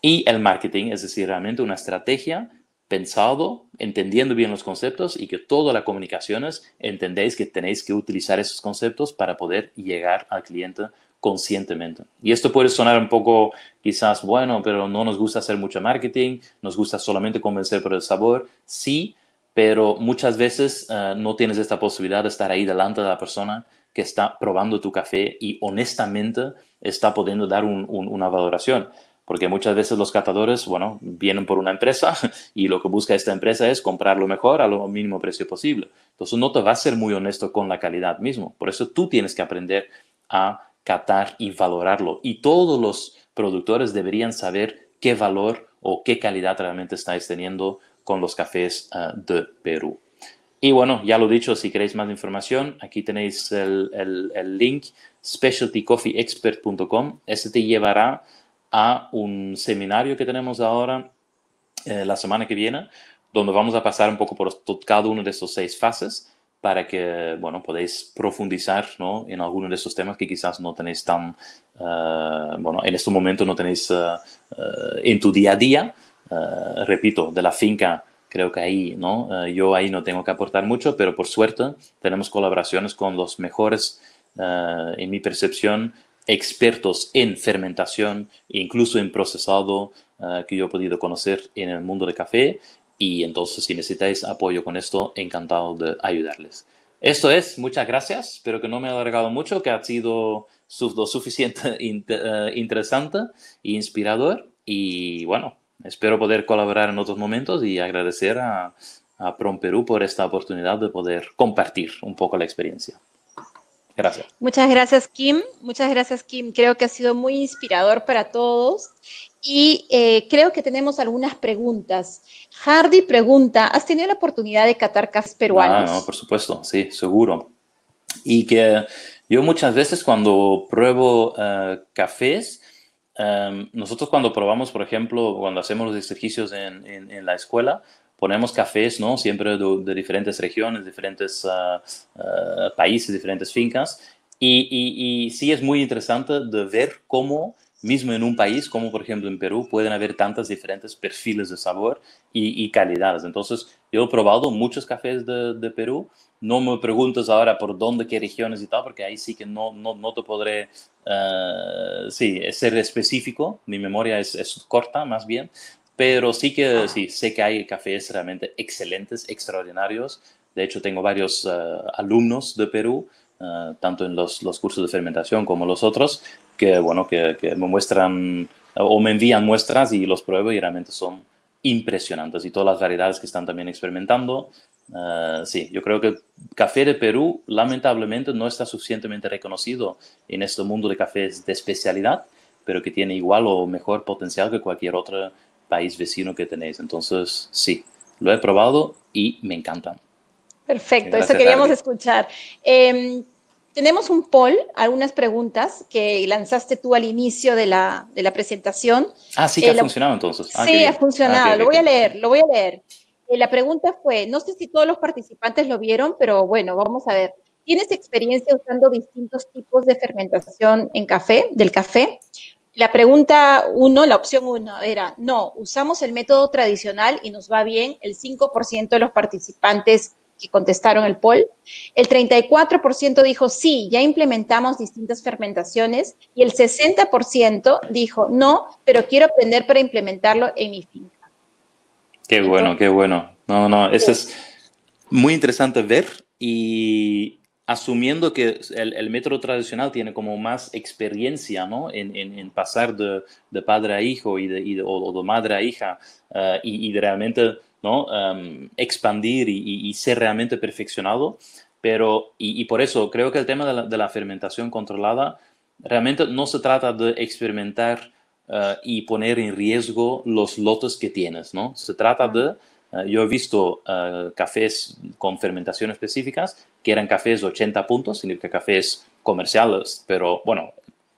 y el marketing, es decir, realmente una estrategia pensado, entendiendo bien los conceptos y que todas las comunicaciones entendéis que tenéis que utilizar esos conceptos para poder llegar al cliente conscientemente. Y esto puede sonar un poco quizás, bueno, pero no nos gusta hacer mucho marketing, nos gusta solamente convencer por el sabor, sí, pero muchas veces eh, no tienes esta posibilidad de estar ahí delante de la persona que está probando tu café y honestamente está pudiendo dar una valoración porque muchas veces los catadores, bueno, vienen por una empresa y lo que busca esta empresa es comprar lo mejor a lo mínimo precio posible. Entonces no te va a ser muy honesto con la calidad mismo. Por eso tú tienes que aprender a catar y valorarlo. Y todos los productores deberían saber qué valor o qué calidad realmente estáis teniendo con los cafés ah, de Perú. Y bueno, ya lo dicho, si queréis más información, aquí tenéis el, el, el link specialtycoffeeexpert.com. Este te llevará a un seminario que tenemos ahora eh, la semana que viene, donde vamos a pasar un poco por cada una de esas seis fases para que, bueno, podáis profundizar en alguno de esos temas que quizás no tenéis tan, eh, bueno, en este momento no tenéis eh, en tu día a día. repito, de la finca creo que ahí, ¿no? yo ahí no tengo que aportar mucho, pero por suerte tenemos colaboraciones con los mejores, en mi percepción, expertos en fermentación, incluso en procesado, eh, que yo he podido conocer en el mundo del café. Y entonces, si necesitáis apoyo con esto, encantado de ayudarles. Esto es, muchas gracias. Espero que no me ha alargado mucho, que ha sido lo suficiente eh, interesante e inspirador. Y bueno, espero poder colaborar en otros momentos y agradecer a, a Prom Perú por esta oportunidad de poder compartir un poco la experiencia. Gracias. Muchas gracias, Kim. Muchas gracias, Kim. Creo que ha sido muy inspirador para todos. Y eh, creo que tenemos algunas preguntas. Hardy pregunta, ¿has tenido la oportunidad de catar cafés peruanos? Ah, no, por supuesto, sí, seguro. Y que yo muchas veces cuando pruebo eh, cafés, em, nosotros cuando probamos, por ejemplo, cuando hacemos los ejercicios en la escuela, ponemos cafés, ¿no? Siempre de, diferentes regiones, diferentes ah, ah, países, diferentes fincas. Y, sí es muy interesante de ver cómo, mismo en un país, como por ejemplo en Perú, pueden haber tantos diferentes perfiles de sabor y, calidades. Entonces, yo he probado muchos cafés de, Perú. No me preguntes ahora por dónde, qué regiones y tal, porque ahí sí que no, no, no te podré ah, sí, ser específico. Mi memoria es, es corta, más bien. Pero sí que ah. sí, sé que hay cafés realmente excelentes, extraordinarios. De hecho, tengo varios eh, alumnos de Perú, eh, tanto en los, los, cursos de fermentación como los otros, que, bueno, que, me muestran o me envían muestras y los pruebo y realmente son impresionantes. Y todas las variedades que están también experimentando, eh, sí, yo creo que el café de Perú lamentablemente no está suficientemente reconocido en este mundo de cafés de especialidad, pero que tiene igual o mejor potencial que cualquier otra país vecino que tenéis. Entonces, sí, lo he probado y me encantan. Perfecto, eso queríamos escuchar. Em, tenemos un poll, algunas preguntas que lanzaste tú al inicio de la, presentación. Ah, sí, que eh, ha funcionado entonces. Ah, sí, ha ah, funcionado. lo voy a leer, lo voy a leer. Eh, la pregunta fue, no sé si todos los participantes lo vieron, pero bueno, vamos a ver. ¿Tienes experiencia usando distintos tipos de fermentación en café, del café? la pregunta 1, la opción 1 era, no, usamos el método tradicional y nos va bien el 5% de los participantes que contestaron el poll. El 34% dijo, sí, ya implementamos distintas fermentaciones. Y el 60% dijo, no, pero quiero aprender para implementarlo en mi finca. Qué bueno, qué bueno. No, no, eso es muy interesante ver y asumiendo que el, el, método tradicional tiene como más experiencia ¿no? en, en, en pasar de, de, padre a hijo y de, y de o, de madre a hija eh, y, de realmente ¿no? Em, expandir y, ser realmente perfeccionado. Pero, y, por eso creo que el tema de la, de la, fermentación controlada realmente no se trata de experimentar eh, y poner en riesgo los lotes que tienes, ¿no? Se trata de Ah, yo he visto ah, cafés con fermentación específicas que eran cafés de 80 puntos, significa cafés comerciales, pero bueno,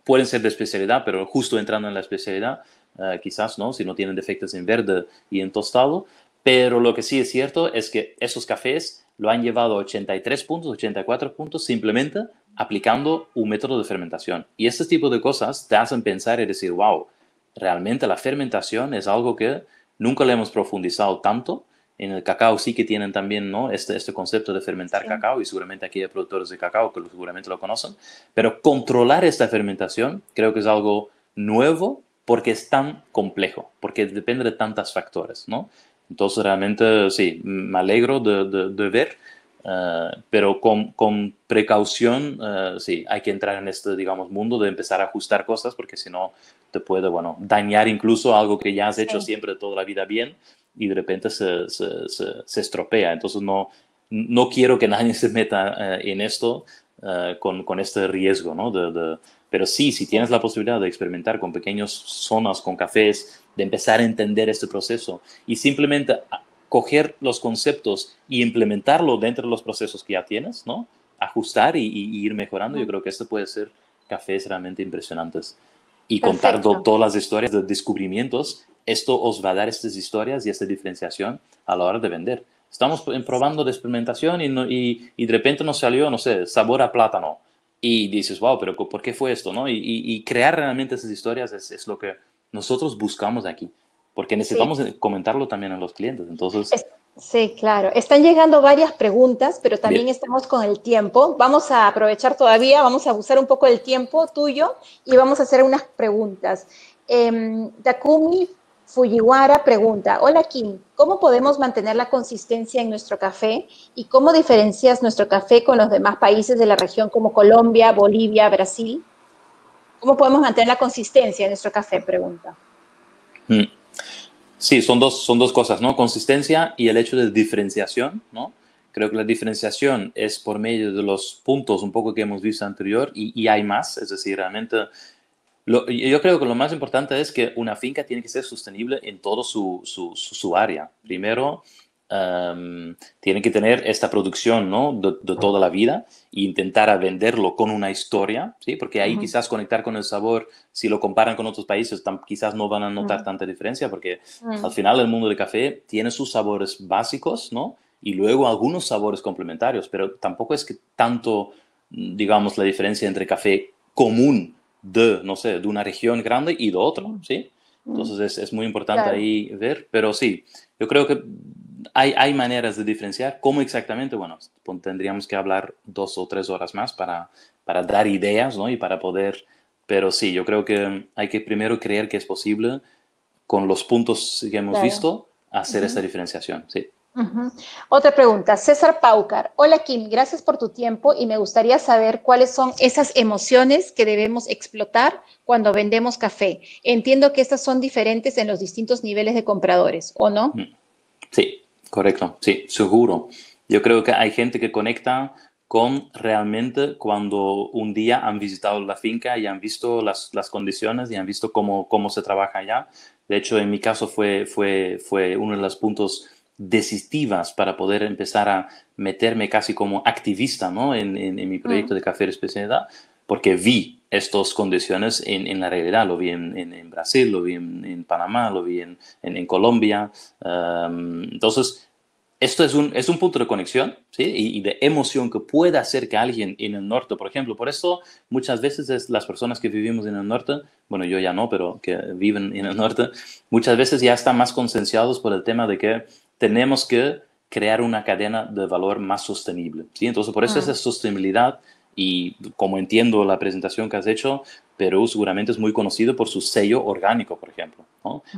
pueden ser de especialidad, pero justo entrando en la especialidad, ah, quizás no, si no tienen defectos en verde y en tostado. Pero lo que sí es cierto es que esos cafés lo han llevado a 83 puntos, 84 puntos, simplemente aplicando un método de fermentación. Y este tipo de cosas te hacen pensar y decir, wow, realmente la fermentación es algo que Nunca le hemos profundizado tanto. En el cacao sí que tienen también ¿no? este, este concepto de fermentar cacao y seguramente aquí hay productores de cacao que seguramente lo conocen, pero controlar esta fermentación creo que es algo nuevo porque es tan complejo, porque depende de tantos factores, ¿no? Entonces realmente sí, me alegro de, ver eh, pero con, precaución, eh, sí, hay que entrar en este, digamos, mundo de empezar a ajustar cosas, porque si no, te puede, bueno, dañar incluso algo que ya has hecho siempre toda la vida bien y de repente se, se, se, estropea. Entonces no, no quiero que nadie se meta eh, en esto eh, con, con, este riesgo, ¿no? De, de, pero sí, si tienes la posibilidad de experimentar con pequeñas zonas, con cafés, de empezar a entender este proceso y simplemente coger los conceptos y implementarlo dentro de los procesos que ya tienes, ¿no? Ajustar y, y ir mejorando, yo creo que esto puede ser cafés realmente impresionantes y contar todas las historias de descubrimientos, esto os va a dar estas historias y esta diferenciación a la hora de vender. Estamos probando de experimentación y, y, y de repente nos salió, no sé, sabor a plátano. Y dices, wow, pero ¿por qué fue esto? No? Y, y crear realmente esas historias es, es, lo que nosotros buscamos aquí, porque necesitamos comentarlo también a los clientes. Entonces, Sí, claro. Están llegando varias preguntas, pero también estamos con el tiempo. Vamos a aprovechar todavía, vamos a abusar un poco del tiempo tuyo y vamos a hacer unas preguntas. Em, Takumi Fujiwara pregunta, hola Kim, ¿cómo podemos mantener la consistencia en nuestro café y cómo diferencias nuestro café con los demás países de la región como Colombia, Bolivia, Brasil? ¿Cómo podemos mantener la consistencia en nuestro café? Pregunta. Mm. Sí, son dos, son dos cosas, ¿no? Consistencia y el hecho de diferenciación, ¿no? Creo que la diferenciación es por medio de los puntos un poco que hemos visto anterior y, hay más, es decir, realmente yo creo que lo más importante es que una finca tiene que ser sostenible en todo su área. Primero, tienen tiene que tener esta producción ¿no? de, toda la vida e intentar venderlo con una historia, ¿sí? porque ahí quizás conectar con el sabor, si lo comparan con otros países, quizás no van a notar tanta diferencia, porque al final el mundo del café tiene sus sabores básicos ¿no? y luego algunos sabores complementarios, pero tampoco es que tanto, digamos, la diferencia entre café común de, no sé, de una región grande y de otra, ¿sí? Entonces es, es muy importante ahí ver, pero sí, yo creo que hay, maneras de diferenciar. ¿Cómo exactamente? Bueno, tendríamos que hablar dos o tres horas más para, dar ideas ¿no? y para poder... Pero sí, yo creo que hay que primero creer que es posible con los puntos que hemos visto hacer esta esa diferenciación. Sí. Otra pregunta, César Paucar. Hola Kim, gracias por tu tiempo y me gustaría saber cuáles son esas emociones que debemos explotar cuando vendemos café. Entiendo que estas son diferentes en los distintos niveles de compradores, ¿o no? Mm. Sí, Correcto, sí, seguro. Yo creo que hay gente que conecta con realmente cuando un día han visitado la finca y han visto las, condiciones y han visto cómo, cómo se trabaja allá. De hecho, en mi caso fue, fue, fue uno de los puntos decisivos para poder empezar a meterme casi como activista en, mi proyecto de café de especialidad, porque vi estas condiciones en, en, la realidad. Lo vi en, en, Brasil, lo vi en, Panamá, lo vi en, Colombia. Em, entonces, esto es un, es un punto de conexión ¿sí? y, de emoción que puede hacer que alguien en el norte, por ejemplo, por eso muchas veces las personas que vivimos en el norte, bueno, yo ya no, pero que viven en el norte, muchas veces ya están más concienciados por el tema de que tenemos que crear una cadena de valor más sostenible. Entonces, por eso esa ah. sostenibilidad y como entiendo la presentación que has hecho, Perú seguramente es muy conocido por su sello orgánico, por ejemplo.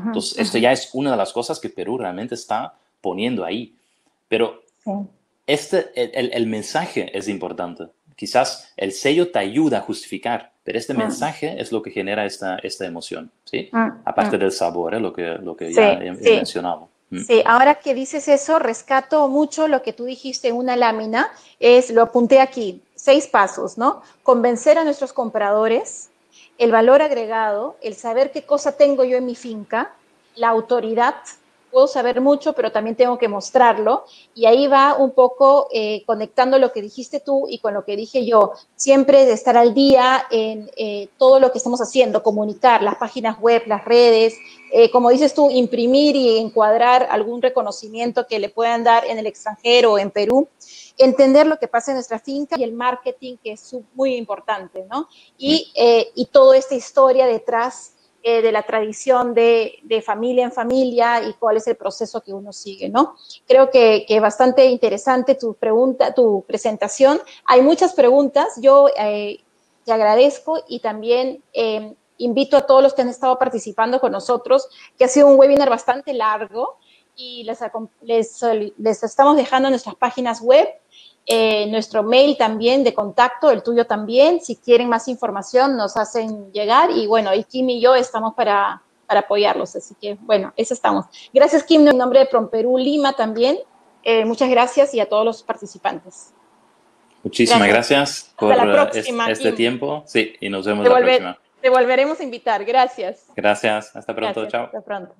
Entonces, esto ya es una de las cosas que Perú realmente está poniendo ahí. Pero este, el, el, mensaje es importante. Quizás el sello te ayuda a justificar, pero este ah. mensaje es lo que genera esta, esta emoción, ¿sí? Ah, ah. Aparte del sabor, ¿eh? lo que, lo que ya he, mencionado. Sí, ahora que dices eso, rescato mucho lo que tú dijiste en una lámina, es, lo apunté aquí, seis pasos, ¿no? Convencer a nuestros compradores, el valor agregado, el saber qué cosa tengo yo en mi finca, la autoridad, puedo saber mucho, pero también tengo que mostrarlo. Y ahí va un poco eh, conectando lo que dijiste tú y con lo que dije yo. Siempre de estar al día en eh, todo lo que estamos haciendo, comunicar las páginas web, las redes, eh, como dices tú, imprimir y encuadrar algún reconocimiento que le puedan dar en el extranjero o en Perú. Entender lo que pasa en nuestra finca y el marketing, que es muy importante, ¿no? Y, y toda esta historia detrás eh, de la tradición de, familia en familia y cuál es el proceso que uno sigue, ¿no? Creo que, es bastante interesante tu pregunta, tu presentación. Hay muchas preguntas, yo eh, te agradezco y también em, invito a todos los que han estado participando con nosotros, que ha sido un webinar bastante largo y les, les, les estamos dejando nuestras páginas web eh, nuestro mail también de contacto, el tuyo también. Si quieren más información, nos hacen llegar. Y bueno, y Kim y yo estamos para, para apoyarlos. Así que, bueno, eso estamos. Gracias, Kim, en nombre de Promperú Lima también. Eh, muchas gracias y a todos los participantes. Muchísimas gracias, por este tiempo. Sí, y nos vemos la próxima. Te volveremos a invitar. Gracias. Gracias. Hasta pronto. chao. Hasta pronto.